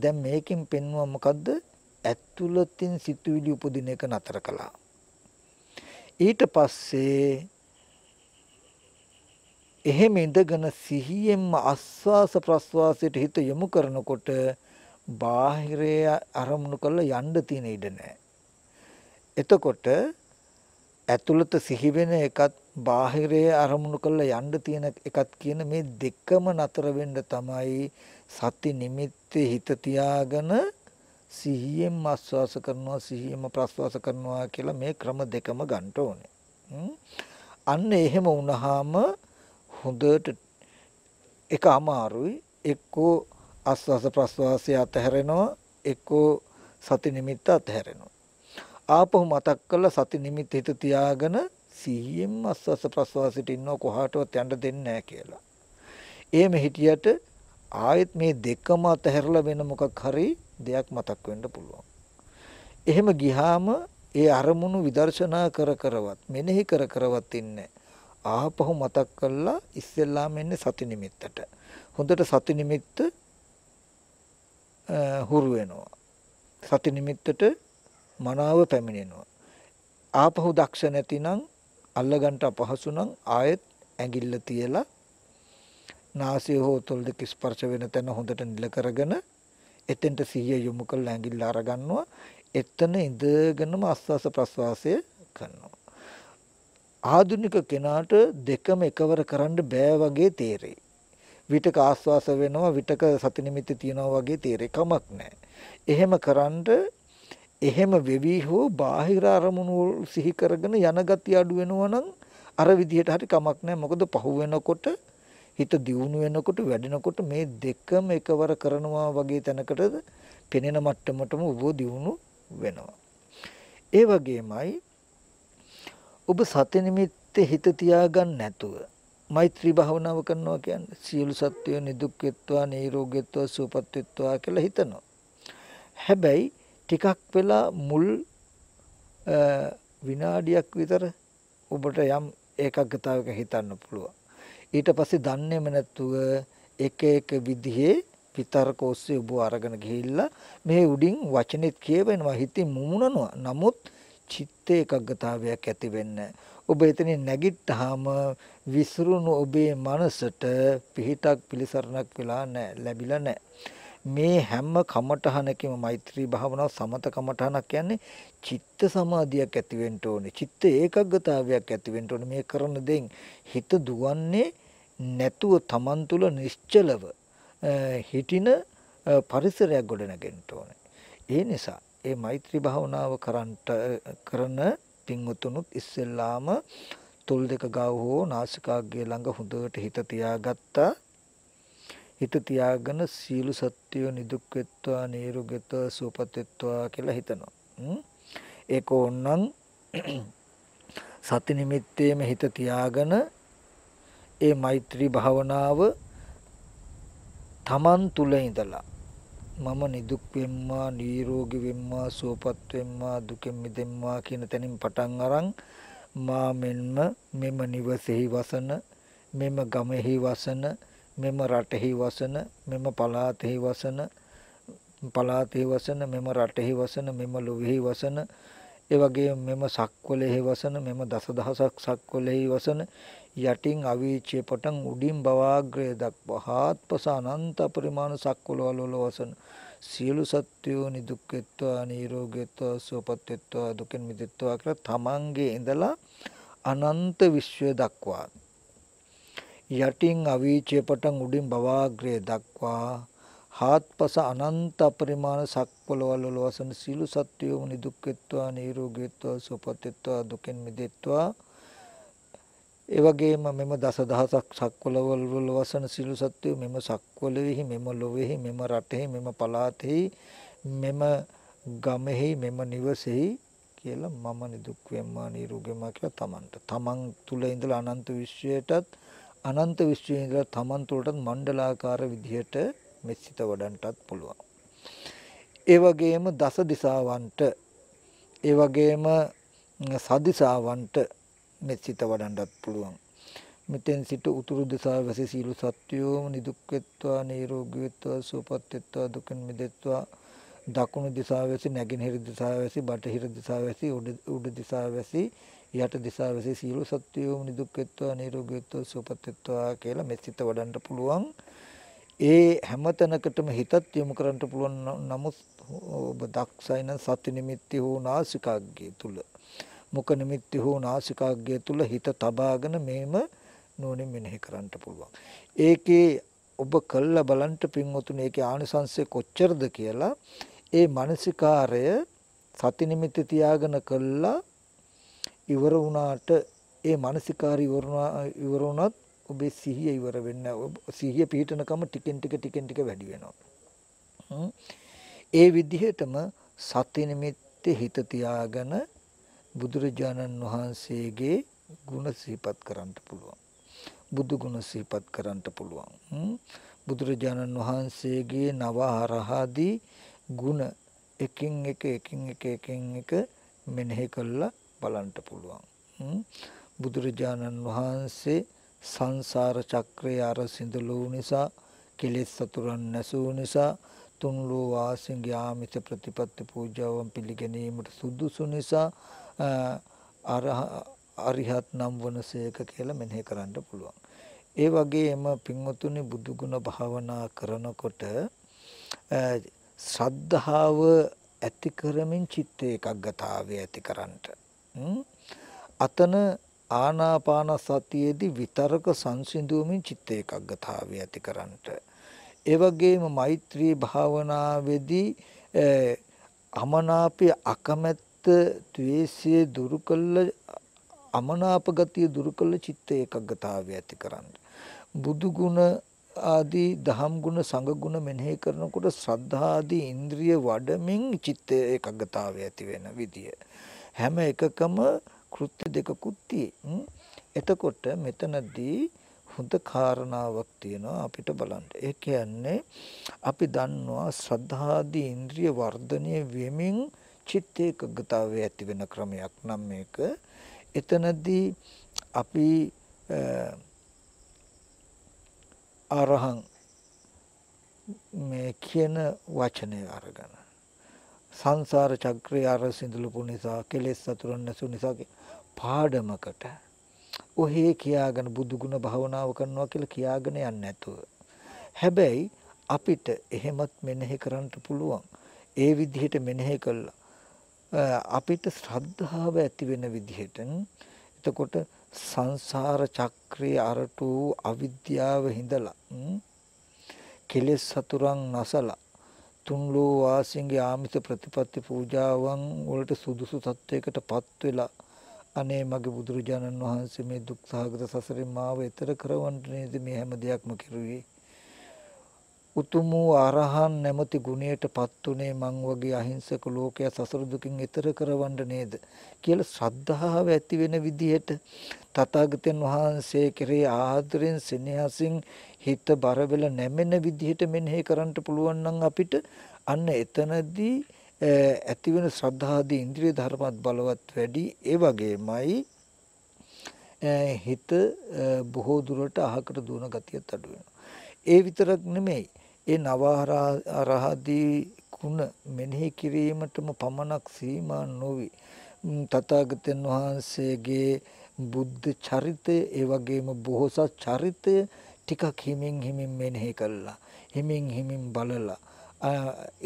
දැන් මේකෙන් පෙන්වුවා මොකද්ද? ඇතුළතින් සිතුවිලි උපදින එක නතර කළා. ඊට පස්සේ එහෙම ඉඳගෙන සිහියෙන්ම ආස්වාස ප්‍රස්වාසයට හිත යොමු කරනකොට බාහිරය අරමුණු කරලා යන්න තියෙන ඉඩ නැහැ. එතකොට ඇතුළත සිහි වෙන එකත් බාහිරයේ අරමුණු කළ යන්න තියෙන එකත් කියන මේ දෙකම නතර වෙන්න තමයි සති නිමිත්තේ හිත තියාගෙන සිහියෙන් ආස්වාස කරනවා සිහියම ප්‍රස්වාස කරනවා කියලා මේ ක්‍රම දෙකම ගන්න ඕනේ. අන්න එහෙම වුණාම හොඳට එක අමාරුයි එක්කෝ ආස්වාස ප්‍රස්වාසය අතහැරෙනවා එක්කෝ සති නිමිත්ත අතහැරෙනවා. ආපහු මතක් කරලා සති නිමිත්ත හිත තියාගෙන සිහියෙන්ම අස්වස් ප්‍රස්වාසයට ඉන්නව කොහාටවත් යන්න දෙන්නේ නැහැ කියලා. එහෙම හිටියට ආයෙත් මේ දෙකම අතහැරලා වෙන මොකක් හරි දෙයක් මතක් වෙන්න පුළුවන්. එහෙම ගිහාම ඒ අරමුණු විදර්ශනා කර කරවත් මෙනෙහි කර කරවත් ඉන්නේ. ආපහු මතක් කළා ඉස්සෙල්ලාම එන්නේ සති නිමිත්තට. හොඳට සති නිමිත්ත හුරු වෙනවා. සති නිමිත්තට මනාව පැමිණෙනවා. ආපහු දක්ෂ නැතිනම් අල්ලගන්න අපහසු නම් ආයෙත් ඇඟිල්ල තියලා නාසය හෝ තොල් දෙක ස්පර්ශ වෙන තැන හොඳට නිල කරගෙන එතෙන්ට සිහිය යොමු කරලා ඇඟිල්ල අරගන්නවා. එතන ඉඳගෙනම ආස්වාස ප්‍රස්වාසය කරනවා. ආධුනික කෙනාට දෙකම එකවර කරන්න බෑ වගේ තේරෙයි. විතක ආස්වාස වෙනවා විතක සති නිමිති තියනවා වගේ තේරෙකමක් නැහැ. එහෙම කරන්ඩ එහෙම වෙවි හෝ බාහිර අරමුණු සිහි කරගෙන යන ගතිය අඩු වෙනවා නම් අර විදිහට හරි කමක් නැහැ මොකද පහු වෙනකොට හිත දියුණු වෙනකොට වැඩෙනකොට මේ දෙකම එකවර කරනවා වගේ තැනකටද පෙනෙන මට්ටමටම ඔබ දියුණු වෙනවා ඒ වගේමයි ඔබ සති නිමිත්තේ හිත තියාගන්න නැතුව මෛත්‍රී භාවනාව කරනවා කියන්නේ සියලු සත්වයෝ නිදුක් වෙත්වා නිරෝගී වෙත්වා සුවපත් වෙත්වා කියලා හිතනවා හැබැයි ටිකක් වෙලා මුල් විනාඩියක් විතර ඔබට යම් ඒකාග්‍රතාවයක හිතන්න පුළුවන්. ඊට පස්සේ දන්නේම නැතුව එක එක විදිහේ විතර්ක ඔස්සේ ඔබ අරගෙන ගිහිල්ලා මේ උඩින් වචනෙත් කියවෙනවා හිතින් මුමුණනවා. නමුත් චිත්ත ඒකාග්‍රතාවයක් ඇති වෙන්න. ඔබ එතන නැගිට්ටාම විසිරුණු ඔබේ මනසට පිහිටක් පිළිසරණක් වෙලා නැහැ, ලැබිලා නැහැ. මේ හැම කමඨහනකම මෛත්‍රී භාවනාව සමත කමඨහනක් කියන්නේ චිත්ත සමාධියක් ඇති වෙන්න ඕනේ. චිත්ත ඒකග්ගතාවයක් ඇති වෙන්න ඕනේ. මේ කරන දෙයින් හිත දුවන්නේ නැතුව Taman තුල නිශ්චලව හිටින පරිසරයක් ගොඩනගෙන්න ඕනේ. ඒ නිසා ඒ මෛත්‍රී භාවනාව කරන්ට කරන පින්වතුනුත් ඉස්සෙල්ලාම තොල් දෙක ගාව හෝ නාසිකාග්‍රය ළඟ හොඳට හිත තියාගත්තා හිත තියාගෙන සීළු සත්‍යය නිදුක් වෙත්වා නිරෝගීත්වා සුවපත් වෙත්වා කියලා හිතනවා. ඒක ඕනනම් [clears throat] සති නිමිත්තේම හිත තියාගෙන ඒ මෛත්‍රී භාවනාව තමන් තුල ඉඳලා මම නිදුක් වෙම්මා නිරෝගී වෙම්මා සුවපත් වෙම්මා දුකෙන් මිදෙම්මා කියන තැනින් පටන් අරන් මා මෙන්ම මෙම නිවසේහි වසන මෙම ගමෙහි වසන මෙම රටෙහි වසන මෙම පළාතෙහි වසන පළාතෙහි වසන මෙම රටෙහි වසන මෙම ලොවෙහි වසන ඒ වගේම මෙම සක්වලෙහි වසන මෙම දසදහසක් සක්වලෙහි වසන යටින් අවීචයේ පටන් උඩින් බවාග්‍රය දක්වා ආත්පස අනන්ත පරිමාණ සක්වලවල වසන සියලු සත්වෝ නිදුක්කෙත්වා නිරෝගීත්වා සුවපත්ත්වා දුකෙන් මිදෙත්වා කියලා තමන්ගේ ඉඳලා අනන්ත විශ්වය දක්වා යටින් අවීචය පටන් උඩින් බවාග්‍රය දක්වා හාත්පස අනන්ත පරිමාණ සක්වලවල ලොවසන සීල සත්‍යෝම නිදුක්කෙත්වා නිරෝගීත්වා සුවපත්ත්වා දුකෙන් මිදෙත්වා ඒ වගේම මෙම දසදහසක් සක්වලවල ලොවසන සීල සත්‍යෝ මෙම සක්වලෙහි මෙම ලොවේහි මෙම රටෙහි මෙම පළාතෙහි මෙම ගමෙහි මෙම නිවසෙහි කියලා මම නිදුක් වෙම්මා නිරෝගීමා කියලා තමන්ට තමන් තුල ඉඳලා අනන්ත විශ්වයටත් අනන්ත විශ්වයේ ඉඳලා තමන් තුළටත් මණ්ඩලාකාර විදිහට මෙසිත වඩන්ටත් පුළුවන්. ඒ වගේම දස දිසාවන්ට ඒ වගේම සදිසාවන්ට මෙසිත වඩන්ටත් පුළුවන්. මෙතෙන් සිට උතුරු දිසාව වැසි සීළු සත්වයෝම නිදුක් වෙත්වා නිරෝගී වෙත්වා සුවපත් වෙත්වා දුකින් මිදෙත්වා දකුණු දිසාව වැසි නැගෙනහිර දිසාව වැසි බටහිර දිසාව වැසි උඩ දිසාව වැසි යට දිසා විසේ සියලු සත්වයෝ නිදුක්කෙත්වා නිරෝගීත්වා සුවපත්ත්වා කියලා මේ සිත වඩන්න පුළුවන්. ඒ හැමතැනකටම හිතත් යොමු කරන්න පුළුවන් නමුත් ඔබ දක්ෂයි නම් සති නිමිති හෝ නාසිකාග්ගය තුල මුඛ නිමිති හෝ නාසිකාග්ගය තුල හිත තබාගෙන මේම නෝනින් මෙනෙහි කරන්න පුළුවන්. ඒකේ ඔබ කළා බලන්න පින්වතුනි ඒකේ ආනිසංශය කොච්චරද කියලා ඒ මානසිකාරය සති නිමිති තියාගෙන කළා ඉවර වුණාට ඒ මානසිකාරය ඉවර වුණත් ඔබේ සිහිය ඉවර වෙන්නේ සිහිය පිහිටනකම ටිකෙන් ටික ටිකෙන් ටික වැඩි වෙනවා. ඒ විදිහටම සති නිමිත්තේ හිත තියාගෙන බුදුරජාණන් වහන්සේගේ ගුණ සිහිපත් කරන්න පුළුවන්. බුදු ගුණ සිහිපත් කරන්න පුළුවන්. බුදුරජාණන් වහන්සේගේ නව අරහදී ගුණ එකින් එක එකින් එක එකින් එක මෙනෙහි කළා බලන්ට පුළුවන්. බුදුරජාණන් වහන්සේ සංසාර චක්‍රය අර සිඳලූ නිසා කෙලෙස් සතුරන් නැසූ නිසා තුන් ලෝ වාසින්ගේ ආමිත ප්‍රතිපත්ති පූජාවන් පිළිගැනීමට සුදුසු නිසා අර අරිහත් නම් වනසේක කියලා මෙනෙහි කරන්න පුළුවන්. ඒ වගේම පින්වතුනි බුදු ගුණ භාවනා කරනකොට ශ්‍රද්ධාව ඇති කරමින් චිත්ත ඒකග්ගතාවය ඇති කරන්නට අතන ආනාපාන සතියේදී විතරක සංසිඳුවමින් චිත්ත ඒකග්ගතාවය ඇති කරන්නට ඒ වගේම මෛත්‍රී භාවනාවේදී අමනාපය අකමැත්ත ද්වේෂය දුරු කළ අමනාප ගතිය දුරු කළ චිත්ත ඒකග්ගතාවය ඇති කරන්න බුදු ගුණ ආදී දහම් ගුණ සංඝ ගුණ මෙනෙහි කරනකොට ශ්‍රද්ධා ආදී ඉන්ද්‍රිය වඩමින් චිත්ත ඒකග්ගතාවය ඇති වෙන විදිය. හැම එකකම කෘත්‍ය දෙකකුත් තියෙයි. එතකොට මෙතනදී හොඳ කාරණාවක් තියෙනවා අපිට බලන්න. ඒ කියන්නේ අපි දන්නවා ශ්‍රද්ධාදී ඉන්ද්‍රිය වර්ධනය වෙමින් චිත්ත ඒකගතාවය ඇති වෙන ක්‍රමයක් නම් මේක. එතනදී අපි අරහං මේ කියන වචනය අරගෙන සංසාර චක්‍රය අර සිඳුලුපු නිසා කෙලෙස් සතුරන් නැසු නිසා පාඩමකට ඔහේ කියාගෙන බුදුගුණ භාවනාව කරනවා කියලා කියාගෙන යන්නේ නැතුව. හැබැයි අපිට එහෙමත් මෙනෙහි කරන්න පුළුවන්. ඒ විදිහට මෙනෙහි කළා අපිට ශ්‍රද්ධාව ඇති වෙන විදිහට එතකොට සංසාර චක්‍රයේ අරටු අවිද්‍යාව හිඳලා කෙලෙස් සතුරන් නැසලා තුන් ලෝ වාසයන්ගේ ආමිත ප්‍රතිපත්ති පූජාවන් වලට සුදුසු තත්වයකටපත් වෙලා අනේ මගේ බුදුරජාණන් වහන්සේ මේ දුක් සහගත සසරෙන් මාව එතර කරවන්න නේද මේ හැම දෙයක්ම කෙරුවේ උතුම් වූ අරහන් නැමැති ගුණයටපත් උනේ මං වගේ අහිංසක ලෝකයා සසර දුකින් එතර කරවන්න නේද කියලා ශ්‍රද්ධාව ඇති වෙන විදිහට තථාගතයන් වහන්සේ කෙරේ ආදරෙන් සෙනෙහසින් හිත බරවල නැමෙන විදිහට මෙනෙහි කරන්න පුළුවන් නම් අපිට අන්න එතනදී ඇති වෙන ශ්‍රද්ධාදී ඉන්ද්‍රිය ධර්මත් බලවත් වැඩි ඒ වගේමයි හිත බොහෝ දුරට අහකට දුවන ගතියත් අඩු වෙනවා ඒ විතරක් නෙමෙයි ඒ නවහරහදී ගුණ මෙනෙහි කිරීමටම පමණක් සීමා නොවි තථාගතයන් වහන්සේගේ බුද්ධ චරිතය ඒ වගේම බොහෝසත් චරිතය ටිකක් හිමින් හිමින් මෙනෙහි කළා හිමින් හිමින් බලලා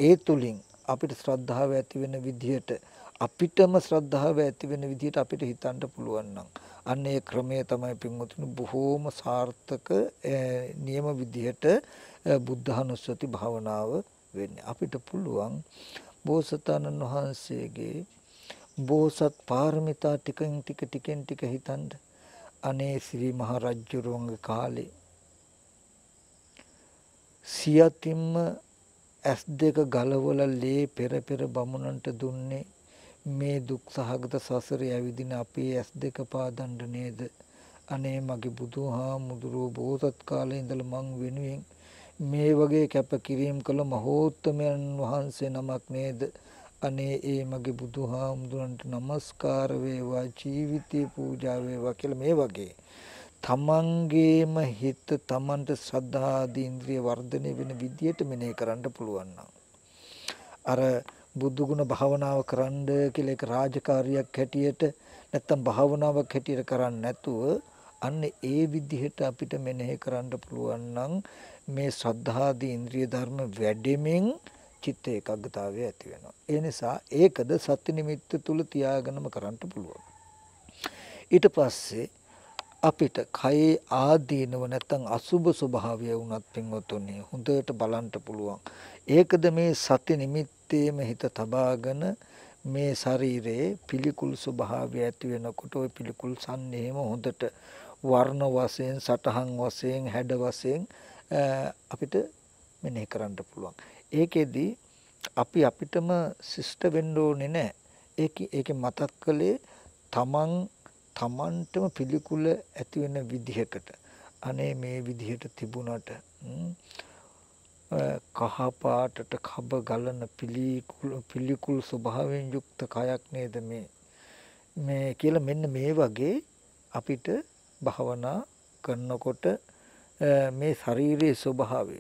ඒ තුලින් අපිට ශ්‍රද්ධාව ඇති වෙන විදිහට අපිටම ශ්‍රද්ධාව ඇති වෙන විදිහට අපිට හිතන්න පුළුවන් නම් අන්න ඒ ක්‍රමය තමයි පින්වතුනි බොහෝම සාර්ථක නියම විදිහට බුද්ධානුස්සති භාවනාව වෙන්නේ. අපිට පුළුවන් බෝසතාණන් වහන්සේගේ බෝසත් පාරමිතා ටිකෙන් ටික ටිකෙන් ටික හිතන්න. අනේ ශ්‍රී මහ රජුරුවන්ගේ කාලේ සියතින්ම ඇස් දෙක ගලවල ලේ පෙර පෙර බමුණන්ට දුන්නේ මේ දුක් සහගත සසරේ ඇවිදින අපේ ඇස් දෙක පාදන්න නේද අනේ මගේ බුදුහාමුදුරුවෝ බෝසත් කාලේ ඉඳලා මං වෙනුවෙන් මේ වගේ කැපකිරීම් කළ මහෝත්තමයන් වහන්සේ නමක් නේද? අනේ ඒ මගේ බුදුහාමුදුරන්ට নমස්කාර වේවා ජීවිතේ පූජා වේවා කියලා මේ වගේ තමන්ගේම හිත තමන්ට සද්ධාදී ඉන්ද්‍රිය වර්ධනය වෙන විදියට මෙනෙහි කරන්න පුළුවන් නම් අර බුදුගුණ භාවනාව කරන්න කියලා ඒක රාජකාරියක් හැටියට නැත්තම් භාවනාවක් හැටියට කරන්නේ නැතුව අන්න ඒ විදිහට අපිට මෙනෙහි කරන්න පුළුවන් නම් මේ සද්ධාදී ඉන්ද්‍රිය ධර්ම වැඩිමින් චිත්ත ඒකාග්‍රතාවය ඇති වෙනවා. ඒ නිසා ඒකද සති නිමිත්ත තුල තියාගෙනම කරන්න පුළුවන්. ඊට පස්සේ අපිට කයේ ආදීනව නැත්නම් අසුබ ස්වභාවය වුණත් පින්වතුනි හොඳට බලන්න පුළුවන්. ඒකද මේ සති නිමිත්තේම හිත තබාගෙන මේ ශරීරයේ පිළිකුල් ස්වභාවය ඇති වෙනකොට ওই පිළිකුල් සංනේම හොඳට වර්ණ වශයෙන් සටහන් වශයෙන් හැඩ වශයෙන් අපිට මෙනෙහි කරන්න පුළුවන්. ඒකෙදි අපි අපිටම සිෂ්ට වෙන්න ඕනේ නැහැ. ඒක ඒකේ මතක් කළේ තමන් තමන්ටම පිළිකුල ඇති වෙන විදිහකට. අනේ මේ විදිහට තිබුණට කහ පාටට කබ ගලන පිළිකුල් පිළිකුල් ස්වභාවයෙන් යුක්ත කයක් නේද මේ මේ කියලා මෙන්න මේ වගේ අපිට භවනා කරනකොට මේ ශාරීරියේ ස්වභාවය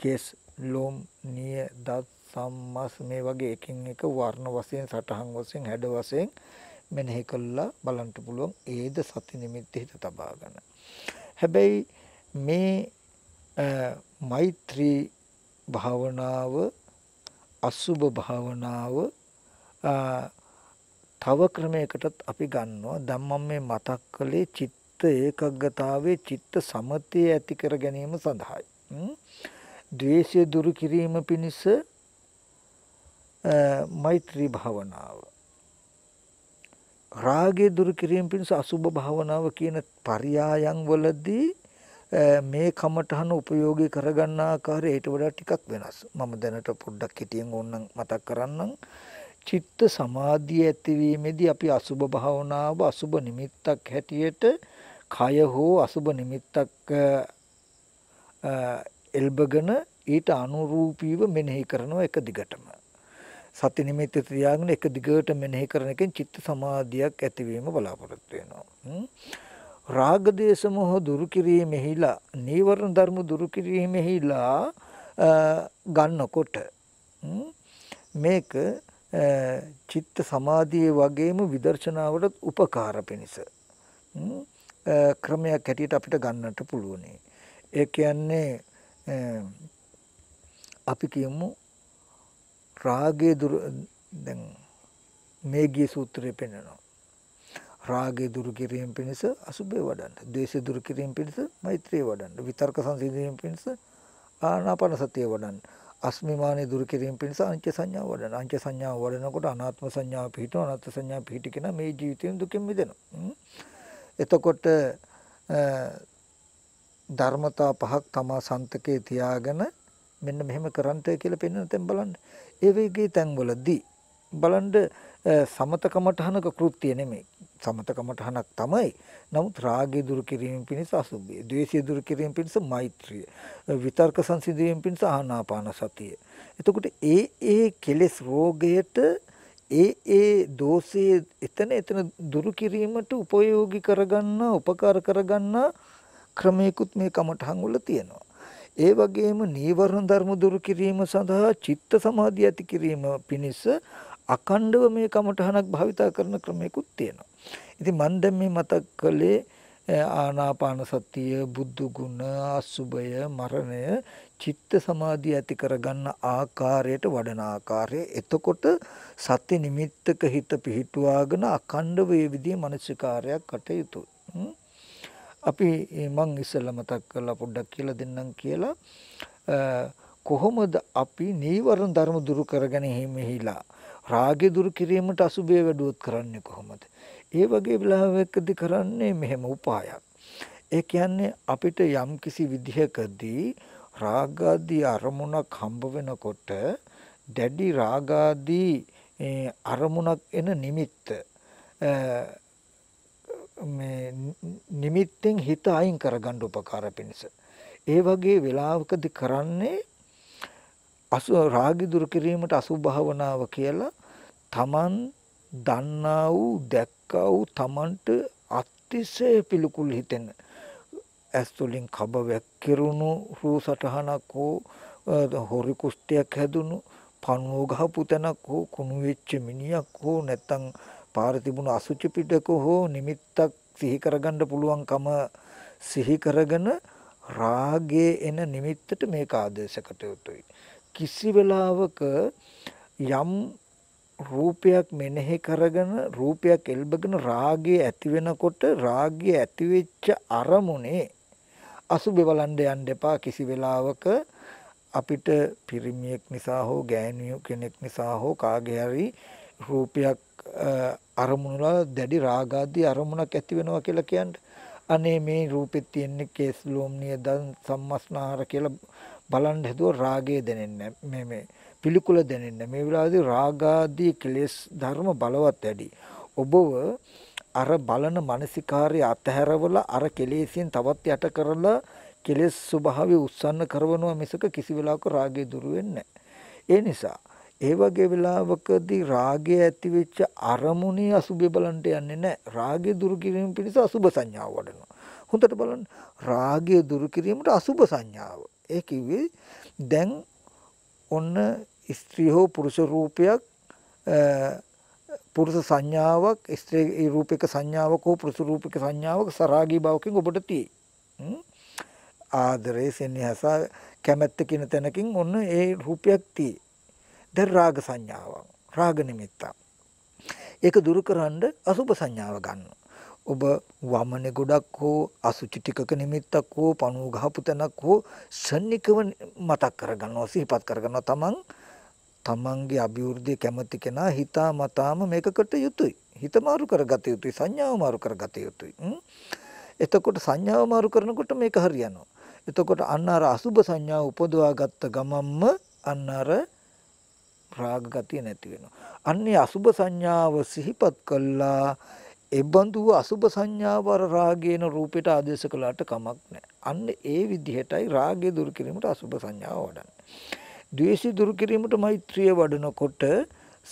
කෙස් ලොම් නිය දත් සම්මස් මේ වගේ එකින් එක වර්ණ වශයෙන් සටහන් වශයෙන් හැඩ වශයෙන් මෙනෙහි කළා බලන්න පුළුවන් ඒද සති නිමිත්ත හිත තබා ගන්න. හැබැයි මේ මෛත්‍රී භාවනාව අසුබ භාවනාව තව ක්‍රමයකටත් අපි ගන්නවා. දැන් මම මේ මතක් කළේ චිත්ත චිත්ත ඒකග්ගතාවේ චිත්ත සමතේ ඇති කර ගැනීම සඳහායි. ද්වේෂය දුරු කිරීම පිණිස මෛත්‍රී භාවනාව රාගය දුරු කිරීම පිණිස අසුභ භාවනාව කියන පරියායන් වලදී මේ කමඨහන උපයෝගී කරගන්න ආකාරය ඊට වඩා ටිකක් වෙනස්. මම දැනට පොඩ්ඩක් හිටියෙන් ඕනනම් මතක් කරන්නම්. චිත්ත සමාධිය ඇතිවීමේදී අපි අසුභ භාවනාව අසුභ නිමිත්තක් හැටියට කය හෝ අසුබ නිමිත්තක් එල්බගෙන ඊට අනුරූපීව මෙනෙහි කරනවා එක දිගටම. සති නිමිත්ත තියාගෙන එක දිගට මෙනෙහි කරන එකෙන් චිත්ත සමාධියක් ඇතිවීම බලාපොරොත්තු වෙනවා. රාග දේශ මොහ දුරු කිරීමෙහිලා නීවරණ ධර්ම දුරු කිරීමෙහිලා ගන්නකොට මේක චිත්ත සමාධියේ වගේම විදර්ශනාවටත් උපකාර පිණිස ක්‍රමයක් හැටියට අපිට ගන්නට පුළුවනි. ඒ කියන්නේ අපි කියමු රාගයේ දැන් මේගිය සූත්‍රය පෙන්වනවා. රාගය දුරු කිරීම පිණිස අසුභය වඩන්න. ද්වේෂය දුරු කිරීම පිණිස මෛත්‍රිය වඩන්න. විතර්ක සංසිඳීම පිණිස ආනාපාන සතිය වඩන්න. අස්මිමානය දුරු කිරීම පිණිස අංච සංඥාව වඩන. අංච සංඥාව වඩනකොට අනාත්ම සංඥාව පිහිටව. අනාත්ම සංඥාව පිහිටි කෙනා මේ ජීවිතයෙන් දුකෙන් මිදෙනවා. එතකොට ධර්මතා පහක් තමා සන්තකේ තියාගෙන මෙන්න මෙහෙම කරන්ටය කියලා පෙන්වන තැන් බලන්න. ඒ වේගී තැන්වලදී බලන්න සමතකමඨහනක කෘත්‍ය නෙමෙයි. සමතකමඨහනක් තමයි. නමුත් රාගය දුරු කිරීම පිණිස අසුභය, ද්වේෂය දුරු කිරීම පිණිස මෛත්‍රිය, විතර්ක සංසිඳීම පිණිස ආනාපාන සතිය. එතකොට ඒ ඒ කෙලෙස් රෝගයට ඒ ඒ දෝෂයේ එතන එතන දුරු කිරීමට උපයෝගී කරගන්න උපකාර කරගන්න ක්‍රමයකුත් මේ කමඨහන් වල තියෙනවා. ඒ වගේම නීවරණ ධර්ම දුරු කිරීම සඳහා චිත්ත සමාධිය ඇති කිරීම පිණිස අකණ්ඩව මේ කමඨහනක් භාවිතා කරන ක්‍රමයකුත් තියෙනවා. ඉතින් මම දැන් මේ මතක් කළේ ආනාපාන සතිය බුද්ධ ගුණ අසුබය මරණය චිත්ත සමාධිය ඇති කරගන්න ආකාරයට වඩන ආකාරය එතකොට සති නිමිත්තක හිත පිහිටුවාගෙන අකණ්ඩව මේ විදිහේ මානසිකාරයක් කටයුතු අපි මං ඉස්සෙල්ලා මතක් කරලා පොඩ්ඩක් කියලා දෙන්නම් කියලා කොහොමද අපි නීවරණ ධර්ම දුරු කරගෙන හිමිහිලා රාගය දුරු කිරීමට අසුබය වැඩුවොත් කරන්නේ කොහොමද ඒ වගේ වෙලාවකදී කරන්නේ මෙහෙම උපායක්. ඒ කියන්නේ අපිට යම් කිසි විදිහකදී රාගාදී අරමුණක් හම්බ වෙනකොට දැඩි රාගාදී අරමුණක් එන නිමිත්ත මේ නිමිත්තෙන් හිත අයින් කරගන්න උපකාර පිණිස. ඒ වගේ වෙලාවකදී කරන්නේ අසු රාගි දුරු කිරීමට අසු භාවනාව කියලා තමන් දන්නා වූ දැක් එක්කා වූ Tamanට අතිශය පිළිකුල් හිතෙන ඇස් වලින් කබ වැක්කිරුණු රූ සටහනක් හෝ හොරි කුෂ්ටයක් හැදුණු පණුව ගහපු තැනක් හෝ කුණු වෙච්ච මිනියක් හෝ නැත්තම් පාර තිබුණු අසුචි පිටක හෝ නිමිත්තක් සිහි කරගන්න පුළුවන්කම සිහි කරගෙන රාගයේ එන නිමිත්තට මේක ආදේශ කටයුතුයි කිසි වෙලාවක යම් රූපයක් මෙනෙහි කරගෙන රූපයක් එල්බගෙන රාගය ඇති වෙනකොට රාගය ඇති වෙච්ච අරමුණේ අසුබ බලන්න යන්න එපා කිසි වෙලාවක අපිට පිරිමියෙක් නිසා හෝ ගෑණියෙක් කෙනෙක් නිසා හෝ කාගේ හරි රූපයක් අරමුණ වල දැඩි රාගාදී අරමුණක් ඇති වෙනවා කියලා කියන්නේ අනේ මේ රූපෙත් තියෙන කේස් ලෝම්නිය දන් සම්මස්නාහාර කියලා බලන් හදුව රාගය දැනෙන්නේ මේ මේ පිළිකුල දැනෙන්නේ මේ වෙලාවේදී රාගාදී කෙලෙස් ධර්ම බලවත් වැඩි. ඔබව අර බලන මානසිකාර්ය අතහැරවල අර කෙලෙසින් තවත් යට කරලා කෙලෙස් ස්වභාවය උස්සන්න කරනවා මිසක කිසි වෙලාවක රාගය දුරු වෙන්නේ ඒ නිසා ඒ වගේ වෙලාවකදී රාගය ඇති වෙච්ච අරමුණේ අසුබය බලන්ට යන්නේ නැහැ. රාගය දුරු කිරීම පිණිස අසුබ සංඥාව වඩනවා. හොඳට බලන්න රාගය දුරු කිරීමට අසුබ සංඥාව. ඒ කිව්වේ දැන් ඔන්න ස්ත්‍රී හෝ පුරුෂ රූපයක් පුරුෂ සංඥාවක් ස්ත්‍රී රූපයක සංඥාවක් හෝ පුරුෂ රූපයක සංඥාවක් සරාගී භාවකින් ඔබට තියෙයි. ආදරේ සෙනෙහස කැමැත්ත කියන තැනකින් ඔන්න ඒ රූපයක් තියෙයි. දැන් රාග සංඥාවක් රාග නිමිත්තක්. ඒක දුරු කරන්න අසුභ සංඥාව ගන්න. ඔබ වමනේ ගොඩක් හෝ අසුචි ටිකක නිමිත්තක් හෝ පණුව ගහපු තැනක් හෝ සන්නිකව මතක් කරගන්නවා සිහිපත් කරගන්නවා තමන් තමන්ගේ අභිවෘද්ධිය කැමති කෙනා හිතා මතාම මේකකට යුතුයි. හිත මාරු කරගත යුතුයි. සංඥාව මාරු කරගත යුතුයි. එතකොට සංඥාව මාරු කරනකොට මේක හරියනවා. එතකොට අන්න අර අසුබ සංඥාව උපදවා ගත්ත ගමම්ම අන්න අර රාග ගතිය නැති වෙනවා. අන්නේ අසුබ සංඥාව සිහිපත් කළා එබඳු අසුබ සංඥාව අර රාගේන රූපයට ආදේශ කළාට කමක් නැහැ. අන්න ඒ විදිහටයි රාගය දුරු කිරීමට අසුබ සංඥාව වඩන්නේ. ද්වේෂය දුරු කිරීමට මෛත්‍රිය වඩනකොට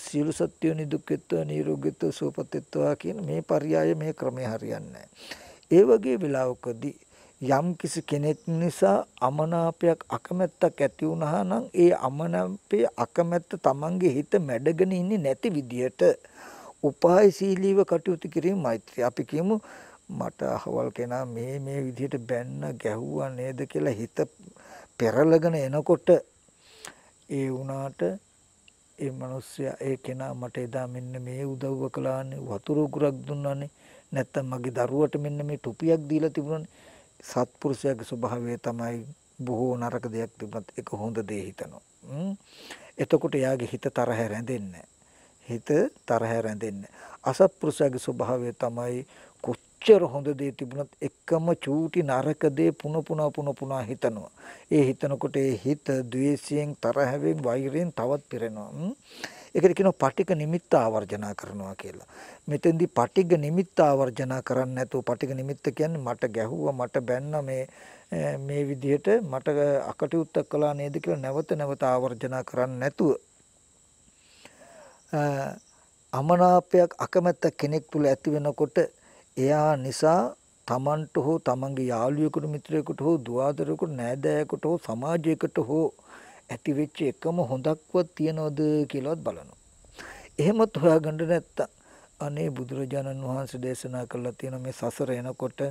සියලු සත්‍ය නිදුක්කෙත්ව නිරෝගීත්ව සුවපත්ත්වා කියන මේ පర్యాయ මේ ක්‍රමය හරියන්නේ ඒ වගේ වෙලාවකදී යම් කිසි කෙනෙක් නිසා අමනාපයක් අකමැත්තක් ඇති වුණා නම් ඒ අමනාපයේ අකමැත්ත Tamange හිත මැඩගෙන ඉන්නේ නැති විදියට උපායශීලීව කටයුතු කිරීම මෛත්‍රිය. අපි කියමු මට අහවල් කෙනා මේ මේ විදිහට බැන්න ගැහුවා නේද කියලා හිත පෙරලගෙන එනකොට ඒ වුණාට ඒ මිනිස්සයා ඒ කෙනා මට එදා මෙන්න මේ උදව්ව කළානේ වතුර උගුරක් දුන්නානේ නැත්තම් මගේ දරුවට මෙන්න මේ ටොපියක් දීලා තිබුණානේ සත්පුරුෂයාගේ ස්වභාවය තමයි බොහෝ නරක දෙයක් තිබුණත් ඒක හොඳ දේ හිතනවා එතකොට යාගේ හිත තරහ රැඳෙන්නේ හිත තරහ රැඳෙන්නේ අසත්පුරුෂයාගේ ස්වභාවය තමයි කොච්චර හොඳ දේ තිබුණත් එකම චූටි නරක දේ පුන පුනා පුන පුනා හිතනවා. ඒ හිතනකොට ඒ හිත ද්වේෂයෙන් තරහෙන් වෛරයෙන් තවත් පිරෙනවා. ඒකට කියනවා පටික නිමිත්ත ආවර්ජනා කරනවා කියලා. මෙතෙන්දී පටික නිමිත්ත ආවර්ජනා කරන්නේ නැතුව පටික නිමිත්ත කියන්නේ මට ගැහුවා මට බැන්නා මේ මේ විදිහට මට අකටයුත්තක් කළා නේද කියලා නැවත නැවත ආවර්ජනා කරන්නේ නැතුව අමනාපයක් අකමැත්ත කෙනෙක් තුල ඇති වෙනකොට එයා නිසා Tamanට හෝ Tamanගේ යාළුවෙකුට මිත්‍රයෙකුට හෝ දුවදරෙකුට නෑදෑයෙකුට හෝ සමාජයකට හෝ ඇති වෙච්ච එකම හොඳක්වත් තියනවද කියලාත් බලනවා. එහෙමත් හොයාගන්න නැත්තම් අනේ බුදුරජාණන් වහන්සේ දේශනා කළා තියෙන මේ සසර එනකොට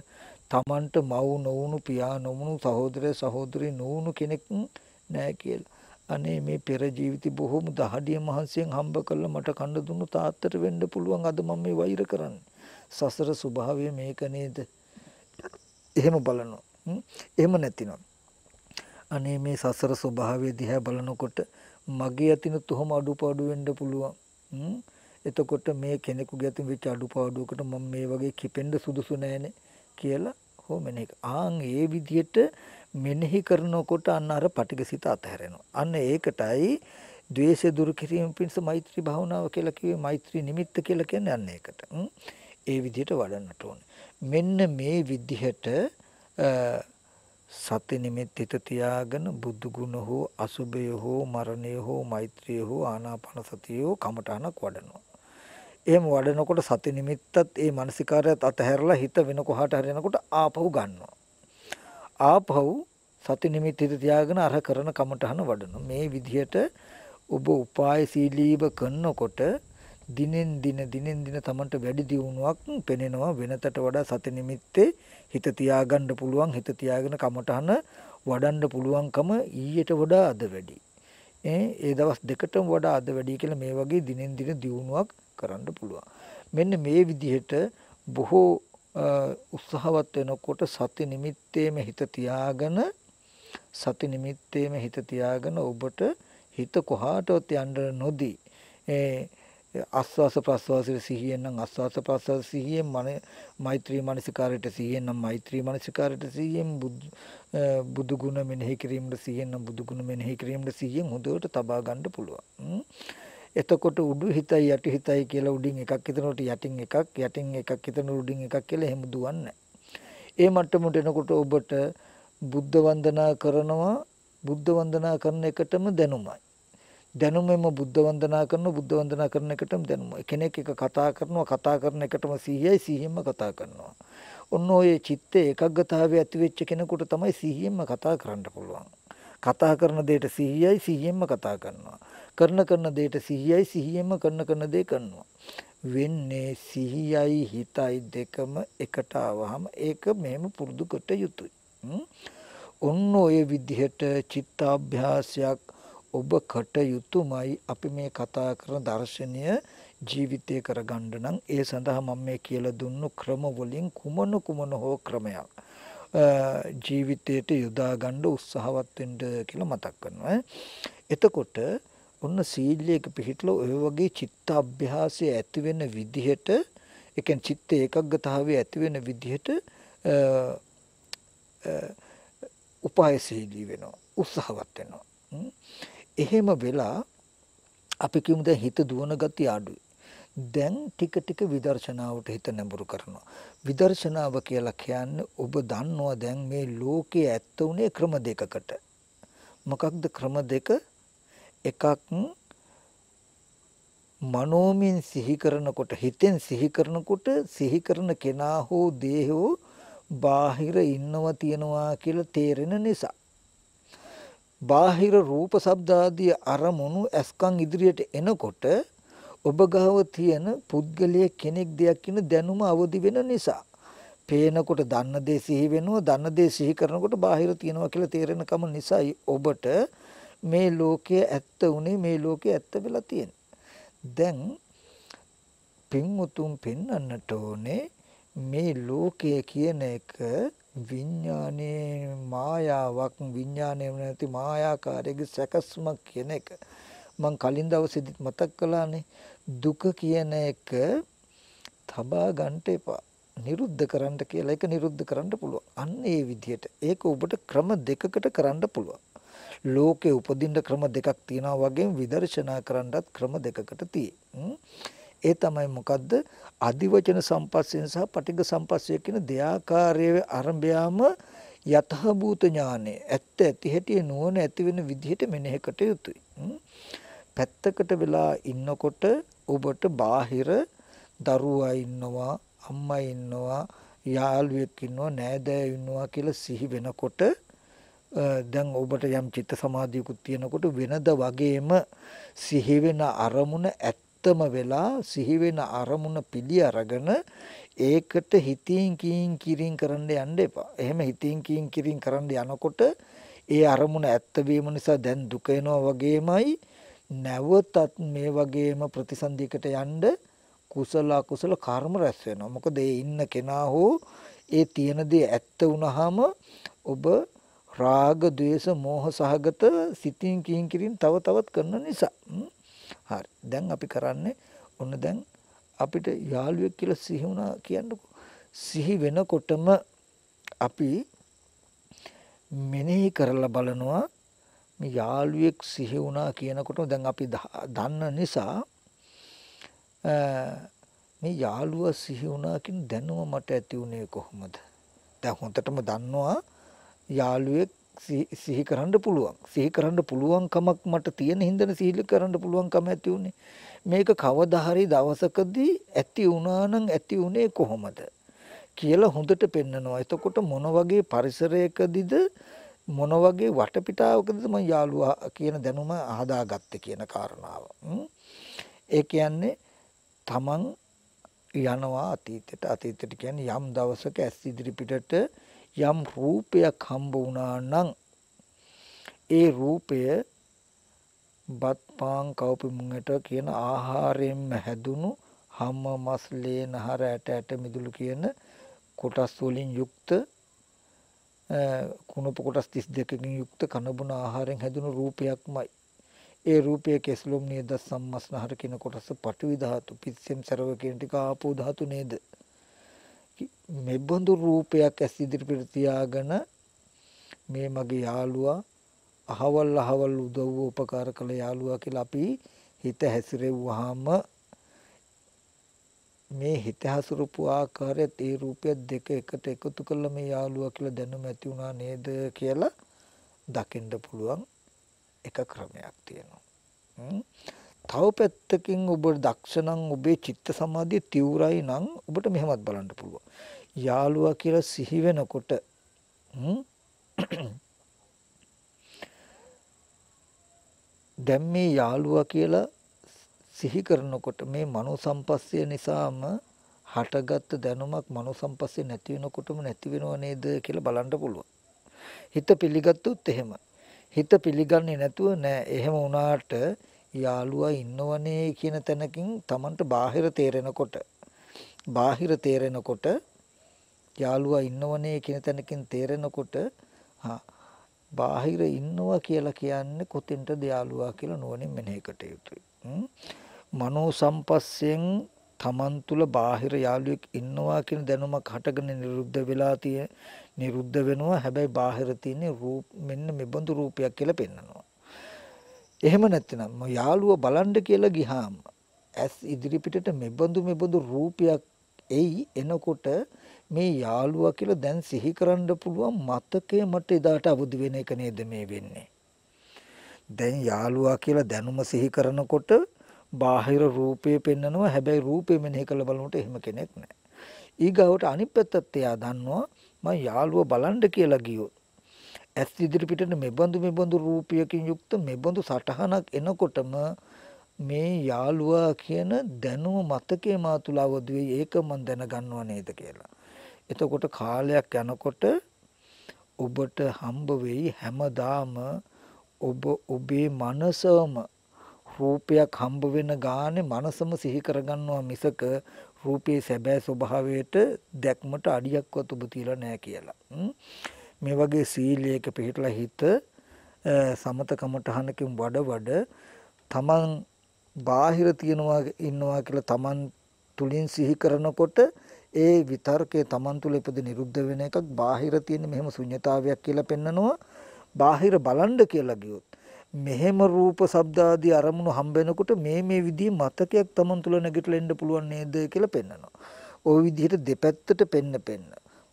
Tamanට මව් නොවුණු පියා නොවුණු සහෝදර සහෝදරි නොවුණු කෙනෙක් නෑ කියලා. අනේ මේ පෙර ජීවිත බොහොම දහඩිය මහන්සියෙන් හම්බ කරලා මට කන්න දුන්නු තාත්තට වෙන්න පුළුවන් අද මම මේ වෛර කරන්නේ. සසර ස්වභාවය මේක නේද එහෙම බලනවා එහෙම නැතිනම් අනේ මේ සසර ස්වභාවය දිහා බලනකොට මගේ අතිනුත් උහම අඩුපාඩු වෙන්න පුළුවන් එතකොට මේ කෙනෙකුගේ අතින් වෙච්ච අඩුපාඩුවකට මම මේ වගේ කිපෙන්න සුදුසු නැහැනේ කියලා හෝ මෙනෙහි ආන් ඒ විදිහට මෙනෙහි කරනකොට අන්න අර පටිගසිත අතහැරෙනවා අන්න ඒකටයි ද්වේෂය දුරු කිරීම පිණිස මෛත්‍රී භාවනාව කියලා කිව්වේ මෛත්‍රී නිමිත්ත කියලා කියන්නේ අන්න ඒකට ඒ විදිහට වඩන්නට ඕනේ. මෙන්න මේ විදිහට සති නිමෙත් හිත තියාගෙන බුදු ගුණ හෝ අසුබය හෝ මරණය හෝ මෛත්‍රිය හෝ ආනාපාන සතිය හෝ කමඨානක් වඩනවා. එහෙම වඩනකොට සති නිමිත්තත් ඒ මානසිකාරයත් අතහැරලා හිත වෙන කොහාට හරි යනකොට ආපහු ගන්නවා. ආපහු සති නිමිත්ත හිත තියාගෙන අර කරන කමඨහන වඩනවා. මේ විදිහට ඔබ උපායශීලීව කරනකොට දිනෙන් දින දිනෙන් දින Tamanට වැඩි දියුණුවක් පෙනෙනවා වෙනතට වඩා සති නිමිත්තේ හිත තියාගන්න පුළුවන් හිත තියාගෙන කමටහන වඩන්න පුළුවන්කම ඊයට වඩා අද වැඩි. ඒ දවස් දෙකටම වඩා අද වැඩි කියලා මේ වගේ දිනෙන් දින දියුණුවක් කරන්න පුළුවන්. මෙන්න මේ විදිහට බොහෝ උත්සාහවත් වෙනකොට සති නිමිත්තේම හිත තියාගෙන සති නිමිත්තේම හිත තියාගෙන ඔබට හිත කොහාටවත් යන්න නොදී ඒ ආස්වාස ප්‍රස්වාසයේ සිහියෙන් නම් ආස්වාස ප්‍රස්වාස සිහියෙන් මන මෛත්‍රී මනසිකාරයට සිහියෙන් නම් මෛත්‍රී මනසිකාරයට සිහියෙන් බුදු ගුණ මෙනෙහි කිරීමට සිහියෙන් නම් බුදු ගුණ මෙනෙහි කිරීමට සිහියෙන් හොඳට තබා ගන්න පුළුවන්. එතකොට උඩු හිතයි යටි හිතයි කියලා උඩින් එකක් හිතනකොට යටින් එකක් යටින් එකක් හිතන උඩින් එකක් කියලා එහෙම දුවන්නේ ඒ මට්ටමට එනකොට ඔබට බුද්ධ වන්දනා කරනවා බුද්ධ වන්දනා කරන එකටම දැනුමයි දැනුමෙම බුද්ධ වන්දනා කරනවා බුද්ධ වන්දනා කරන එකටම දැනුම. කෙනෙක් එක කතා කරනවා කතා කරන එකටම සිහියයි සිහියෙන්ම කතා කරනවා. ඔන්න ඔය චිත්තේ ඒකග්ගතාවය ඇති වෙච්ච කෙනෙකුට තමයි සිහියෙන්ම කතා කරන්න පුළුවන්. කතා කරන දෙයට සිහියයි සිහියෙන්ම කතා කරනවා. කරන කරන දෙයට සිහියයි සිහියෙන්ම කරන කරන දේ කරනවා. වෙන්නේ සිහියයි හිතයි දෙකම එකට આવහම ඒක මෙහෙම පුරුදු කොට යුතුයි. ඔන්න ඔය විදිහට චිත්තාභ්‍යාසයක් ඔබ කටයුතුමයි අපි මේ කතා කරන දර්ශනය ජීවිතය කරගන්න නම් ඒ සඳහා මම මේ කියලා දුන්නු ක්‍රම වලින් කුමන කුමන හෝ ක්‍රමයක් ජීවිතයට යොදා ගන්න උත්සාහවත් වෙන්න කියලා මතක් කරනවා. එතකොට ඔන්න සීලයක පිහිටලා ඔය වගේ චිත්ත අභ්‍යාසය ඇති වෙන විදිහට ඒ කියන්නේ චිත්ත ඒකග්ගතාවය ඇති වෙන විදිහට උපායශීලී වෙනවා උත්සාහවත් වෙනවා එහෙම වෙලා අපි කියමු දැන් හිත දුවන ගතිය අඩුයි. දැන් ටික ටික විදර්ශනාවට හිත නැඹුරු කරනවා. විදර්ශනාව කියලා කියන්නේ ඔබ දන්නවා දැන් මේ ලෝකයේ ඇත්ත උනේ ක්‍රම දෙකකට. මොකක්ද ක්‍රම දෙක? එකක් මනෝමින් සිහි කරනකොට හිතෙන් සිහි කරනකොට සිහි කරන කෙනා හෝ දේ හෝ බාහිර ඉන්නව තියනවා කියලා තේරෙන නිසා බාහිර රූප ශබ්දාදී අරමුණු ඇස්කන් ඉදිරියට එනකොට ඔබ ගාව තියෙන පුද්ගලයෙක් කෙනෙක් දෙයක් කියන දැනුම අවදි වෙන නිසා පේනකොට දන්න දේ සිහි වෙනවා දන්න දේ සිහි කරනකොට බාහිර තියෙනවා කියලා තේරෙනකම නිසායි ඔබට මේ ලෝකයේ ඇත්ත උනේ මේ ලෝකයේ ඇත්ත වෙලා තියෙන්නේ දැන් පින් උතුම් පෙන්වන්නට ඕනේ මේ ලෝකය කියන එක විඥානයේ මායාවක් විඥානයේ නැති මායාකාරයේ සැකස්මක් කියන එක මම කලින් දවසේදීත් මතක් කළානේ දුක කියන එක තබා ගන්නට එපා නිරුද්ධ කරන්න කියලා ඒක නිරුද්ධ කරන්න පුළුවන් අන්න ඒ විදිහට ඒක ඔබට ක්‍රම දෙකකට කරන්න පුළුවන් ලෝකේ උපදින්න ක්‍රම දෙකක් තියෙනවා වගේම විදර්ශනා කරන්නත් ක්‍රම දෙකකට තියෙන්නේ ඒ තමයි මොකද්ද? අදිවචන සම්පස්සයෙන් සහ පටිඝ සම්පස්සය කියන දෙආකාරයේ අරඹයාම යතහ භූත ඥානෙ ඇත්ත ඇති හැටි නුවණ ඇති වෙන විදිහට මෙනෙහිකට යුතුයි. පැත්තකට වෙලා ඉන්නකොට ඔබට බාහිර දරුවා ඉන්නවා, අම්මා ඉන්නවා, යාළුවෙක් ඉන්නවා, නෑදෑයෝ ඉන්නවා කියලා සිහි වෙනකොට දැන් ඔබට යම් චිත්ත සමාධියකුත් තියෙනකොට වෙනද වගේම සිහි වෙන අරමුණ ඇත්ත උත්තම වෙලා සිහි වෙන අරමුණ පිළි අරගෙන ඒකට හිතින් කීින් කිරින් කරන්න යන්න එපා. එහෙම හිතින් කීින් කිරින් කරන්න යනකොට ඒ අරමුණ ඇත්ත වීම නිසා දැන් දුක එනවා වගේමයි නැවතත් මේ වගේම ප්‍රතිසන්දියකට යන්න කුසල අකුසල කර්ම රැස් වෙනවා. මොකද ඒ ඉන්න කෙනා හෝ ඒ තියෙන දේ ඇත්ත වුනහම ඔබ රාග, ద్వේෂ, මෝහ සහගත සිතින් කින් කිරින් තව තවත් කරන නිසා හරි. දැන් අපි කරන්නේ ඔන්න දැන් අපිට යාළුවෙක් කියලා සිහි වුණා කියන්නකෝ. සිහි වෙනකොටම අපි මෙනෙහි කරලා බලනවා මේ යාළුවෙක් සිහි වුණා කියනකොට දැන් අපි දන්න නිසා මේ යාළුවා සිහි වුණා කියන දැනුම මට ඇති වුණේ කොහොමද? දැන් හොඳටම දන්නවා යාළුවෙක් සිහි කරන්න පුළුවන්. සිහි කරන්න පුළුවන්කමක් මට තියෙන හින්දා සිහි කරන්න පුළුවන්කම ඇති උනේ. මේක කවදා හරි දවසකදී ඇති වුණා නම් ඇති උනේ කොහොමද කියලා හොඳට පෙන්නනවා. එතකොට මොන වගේ පරිසරයකදීද මොන වගේ වටපිටාවකදීද මම යාළුවා කියන දැනුම හදාගත්තේ කියන කාරණාව. ඒ කියන්නේ තමන් යනවා අතීතයට අතීතයට කියන්නේ යම් දවසක ඇස් ඉදිරිපිටට යම් රූපයක් හම්බ වුණා නම් ඒ රූපය බත් පාන් කවපි මුංගට කියන ආහාරයෙන්ම හැදුණු හම මස් ලේ නහර ඇට ඇට මිදුළු කියන කොටස් වලින් යුක්ත කුණප කොටස් 32කින් යුක්ත කනබුන ආහාරයෙන් හැදුණු රූපයක්මයි ඒ රූපයේ කෙස්ලොම් නියද සම්මස්නහර කියන කොටස පටවි ධාතු පිස්සෙම් සරව කියන ටික ආපෝ ධාතු නේද මෙබඳු රූපයක් ඇස් ඉදිරිපිට තියාගෙන මේ මගේ යාළුවා අහවල් අහවල් උදව්ව උපකාර කළ යාළුවා කියලා අපි හිත හැසිරෙව්වහම මේ හිත හසුරුපු ආකාරයත් ඒ රූපය දෙක එකට එකතු කළා මේ යාළුවා කියලා දැනුම ඇති වුණා නේද කියලා දකින්න පුළුවන් එක ක්‍රමයක් තියෙනවා. තව පැත්තකින් ඔබ දක්ෂණං ඔබේ චිත්ත සමාධිය තිවුරයි නම් ඔබට මෙහෙමත් බලන්න පුළුවන්. යාළුවා කියලා සිහි වෙනකොට [clears throat] දැන් මේ යාළුවා කියලා සිහි කරනකොට මේ මනෝ සම්පස්සය නිසාම හටගත් දැනුමක් මනෝ සම්පස්සේ නැති වෙනකොටම නැති වෙනව නේද කියලා බලන්න පුළුවන්. හිත පිළිගත්තොත් එහෙම. හිත පිළිගන්නේ නැතුව නෑ. එහෙම වුණාට යාළුවා ඉන්නවනේ කියන තැනකින් Tamanට බාහිර තේරෙනකොට බාහිර තේරෙනකොට යාළුවා ඉන්නවනේ කියන තැනකින් තේරෙනකොට හා බාහිර ඉන්නවා කියලා කියන්නේ කොතෙන්ටද යාළුවා කියලා නුවණින් මෙනෙහි කට යුතුයි. මනෝ සම්පස්සෙන් තමන් තුල බාහිර යාළුවෙක් ඉන්නවා කියන දැනුමක් හටගෙන නිරුද්ධ වෙලා තියෙන නිරුද්ධ වෙනවා හැබැයි බාහිර තියෙන රූප මෙන්න මෙබඳු රූපයක් කියලා පෙන්නනවා එහෙම නැත්නම් යාළුව බලන්න කියලා ගිහාම ඇස් ඉදිරිපිටට මෙබඳු මෙබඳු රූපයක් එයි එනකොට මේ යාළුවා කියලා දැන් සිහි කරන්න පුළුවන් මතකය මට එදාට අවදි වෙන එක නේද මේ වෙන්නේ. දැන් යාළුවා කියලා දැනුම සිහි කරනකොට බාහිර රූපය පෙන්නනවා හැබැයි රූපය මෙනෙහි කරලා බලනකොට එහෙම කෙනෙක් නැහැ. ඊගවට අනිත් පැත්තත් එයා දන්නවා මම යාළුවා බලන්න කියලා ගියොත් ඇස් ඉදිරිපිටට මෙබඳු මෙබඳු රූපයකින් යුක්ත මෙබඳු සටහනක් එනකොටම මේ යාළුවා කියන දැනුම මතකයේ මා තුල අවදි වෙයි ඒක මම දැනගන්නව නේද කියලා. එතකොට කාලයක් යනකොට ඔබට හම්බ වෙයි හැමදාම ඔබ ඔබේ මනසම රූපයක් හම්බ වෙන ගානේ මනසම සිහි කරගන්නවා මිසක රූපයේ සැබෑ ස්වභාවයට දැක්මට අඩියක්වත් ඔබ තියලා නැහැ කියලා. මේ වගේ සීලයක පිළිහිටලා හිත සමතකමටහනකින් වඩ වඩ තමන් බාහිර තියනවා ඉන්නවා කියලා තමන් තුලින් සිහි කරනකොට ඒ විතර්කයේ තමන් තුල ඉපද නිරුද්ධ වෙන එකක් බාහිර තියෙන මෙහෙම ශුන්්‍යතාවයක් කියලා පෙන්නනවා බාහිර බලන්න කියලා ගියොත් මෙහෙම රූප ශබ්ද ආදී අරමුණු හම්බෙනකොට මේ මේ විදිහේ මතකයක් Taman තුල නැගිටලා එන්න පුළුවන් නේද කියලා පෙන්නනවා. ওই විදිහට දෙපැත්තට පෙන්න පෙන්න.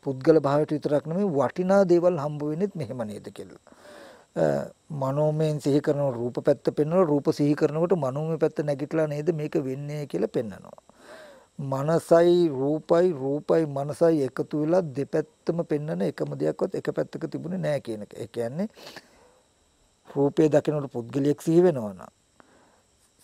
පුද්ගල භාවයට විතරක් නෙමෙයි වටිනා දේවල් හම්බ වෙන්නේත් මෙහෙම නේද කියලා. මනෝමයෙන් සිහි කරන රූප පැත්ත පෙන්වලා රූප සිහි කරනකොට මනෝමය පැත්ත නැගිටලා නේද මේක වෙන්නේ කියලා පෙන්නනවා. මනසයි රූපයි රූපයි මනසයි එකතු වෙලා දෙපැත්තම පෙන්වන එකම දෙයක්වත් එක පැත්තක තිබුණේ නැහැ කියන එක. ඒ කියන්නේ රූපේ දකිනකොට පුද්ගලියක් සිහි වෙනවා නම්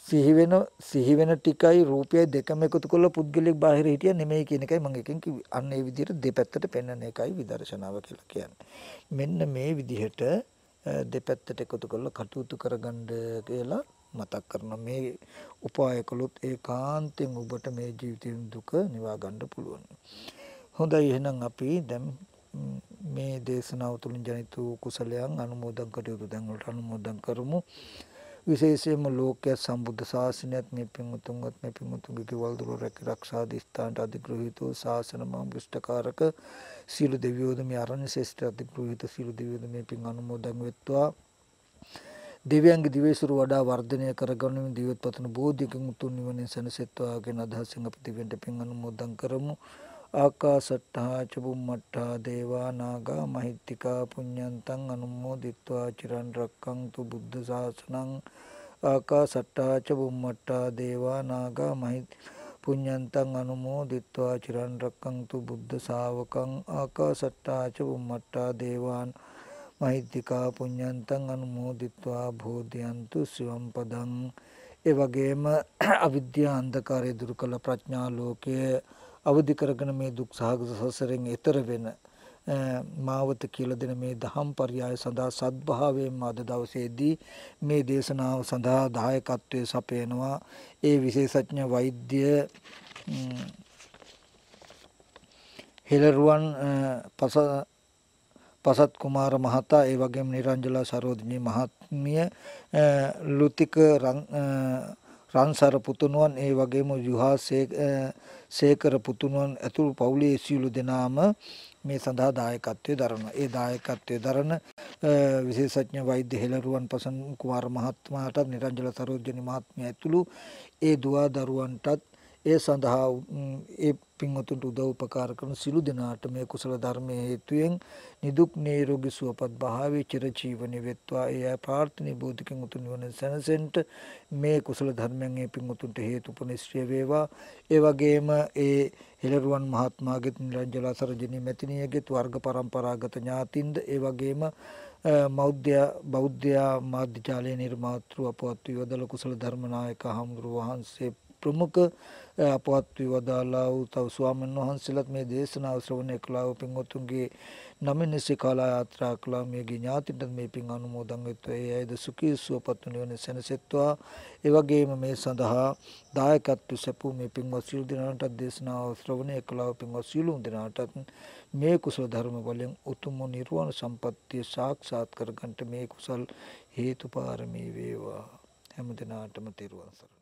සිහි වෙන සිහි වෙන ටිකයි රූපයයි දෙකම එකතු කරලා පුද්ගලෙක් බාහිර හිටිය නෙමෙයි කියන එකයි මම එකෙන් කිව්වේ. අන්න ඒ විදිහට දෙපැත්තට පෙන්වන එකයි විදර්ශනාව කියලා කියන්නේ. මෙන්න මේ විදිහට දෙපැත්තට එකතු කරලා කටයුතු කරගන්න කියලා මතක් කරන මේ උපාය කළොත් ඒකාන්තයෙන් ඔබට මේ ජීවිතේ දුක නිවා ගන්න පුළුවන්. හොඳයි එහෙනම් අපි දැන් මේ දේශනාව තුළින් ජනිත වූ කුසලයන් අනුමෝදන් කටයුතු දැන් වලට අනුමෝදන් කරමු. විශේෂයෙන්ම ලෝකයේ සම්බුද්ධ ශාසනයත් මේ පින්වුතුන්වත් මේ පින්වුතුන්ගේ කිවල් දුර රැකරක්ෂා දිස්ථානට අධිග්‍රහීතෝ ශාසන මාමුෂ්ඨකාරක සීළු දෙවියෝද මේ අරණ්‍ය ශේෂ්ඨ අධිග්‍රහීත සීළු දෙවියෝද මේ පින් අනුමෝදන් වෙත්වා දෙවියන්ගේ දිවේසුරු වඩා වර්ධනය කරගනිමින් දිව්‍යපතන බෝධියකින් උතුම් නිවනින් සැනසෙත්වා කියන අදහසින් අපි දෙවියන්ට පින් අනුමෝදන් කරමු ආකාසට්ඨා ච බුම්මට්ඨා දේවා නාග මහිත්‍තිකා පුඤ්ඤන්තං අනුමෝදිත්වා චිරන් රැක්කන්තු බුද්ධ ශාසනං ආකාසට්ඨා ච බුම්මට්ඨා දේවා නාග මහිත්‍තිකා පුඤ්ඤන්තං අනුමෝදිත්වා චිරන් රක්කන්තු බුද්ධ ශාවකං ආකාසට්ටා ච බුම්මට්ටා දේවාන් මහිද්దికා පුඤ්ඤන්තං අනුමෝදිත්වා භෝධයන්තු සිවම් පදං ඒ වගේම අවිද්‍යා අන්ධකාරය දුරු කළ ප්‍රඥා ලෝකයේ අවදි කරගෙන මේ දුක් සහගත සසරෙන් එතර වෙන මාවත කියලා දෙන මේ දහම් පරයය සඳහා සත්භාවයෙන්ම අද දවසේදී මේ දේශනාව සඳහා දායකත්වයේ සපයනවා ඒ විශේෂඥ වෛද්‍ය හෙලරුවන් පස පසත් කුමාර මහතා ඒ වගේම නිරංජලා සරෝජිනී මහත්මිය ලුතික රන්සර පුතුණුවන් ඒ වගේම යුහා සේකර පුතුණන් ඇතුළු පවුලේ සියලු දෙනාම මේ සඳහා දායකත්වයේ දරනවා. ඒ දායකත්වයේ දරන විශේෂඥ වෛද්‍ය හෙළරුවන් පසන් කුමාර මහත්මයාටත් නිරංජන සරෝජනි මහත්මිය ඇතුළු ඒ දුවා දරුවන්ටත් ඒ සඳහා ඒ පින්වතුන්ට උදව් උපකාර කරන සිළු දෙනාට මේ කුසල ධර්මයේ හේතුයෙන් නිදුක් නිරෝගී සුවපත් භාවයේ චිරජීවනයේ වෙත්වා ඒ ආ ප්‍රාර්ථනීය බෝධිකෙන් උතුම් නිවන සැනසෙන්නට මේ කුසල ධර්මයන් ඒ පින්වතුන්ට හේතු උපනිශ්‍රය වේවා ඒ වගේම ඒ හෙළරුවන් මහත්මයාගේත් නිරංජලාසරජිනී මෙතිනියගේත් වර්ග પરම්පරාගත ඥාතින්ද ඒ වගේම මෞද්‍ය බෞද්ධ මාධ්‍යාලයේ නිර්මාතෘ අපවත් විවදල කුසල ධර්මනායක හමුදුර වහන්සේ ප්‍රමුඛ අපවත් විවදාලා වූ තව ස්වාමීන් වහන්සේලාත් මේ දේශනාව ශ්‍රවණය කළා වූ පින්වත්තුන්ගේ නමින් ඉසේ කාලා යාත්‍රා කළා මේගේ ඥාතින්ට මේ පින් අනුමෝදන් වෙත්වා ඒ අයද සුඛී සුවපත් නිවන සැනසෙත්වා ඒ වගේම මේ සඳහා දායකත්ව සැපූ මේ පින්වත් සියලු දෙනාටත් දේශනාව ශ්‍රවණය කළා වූ පින්වත් සියලු දෙනාටත් මේ කුසල ධර්ම වලින් උතුම් නිර්වාණ සම්පත්තිය සාක්ෂාත් කරගන්නට මේ කුසල් හේතුපාරමී වේවා හැම දිනාටම තෙරුවන් සරණයි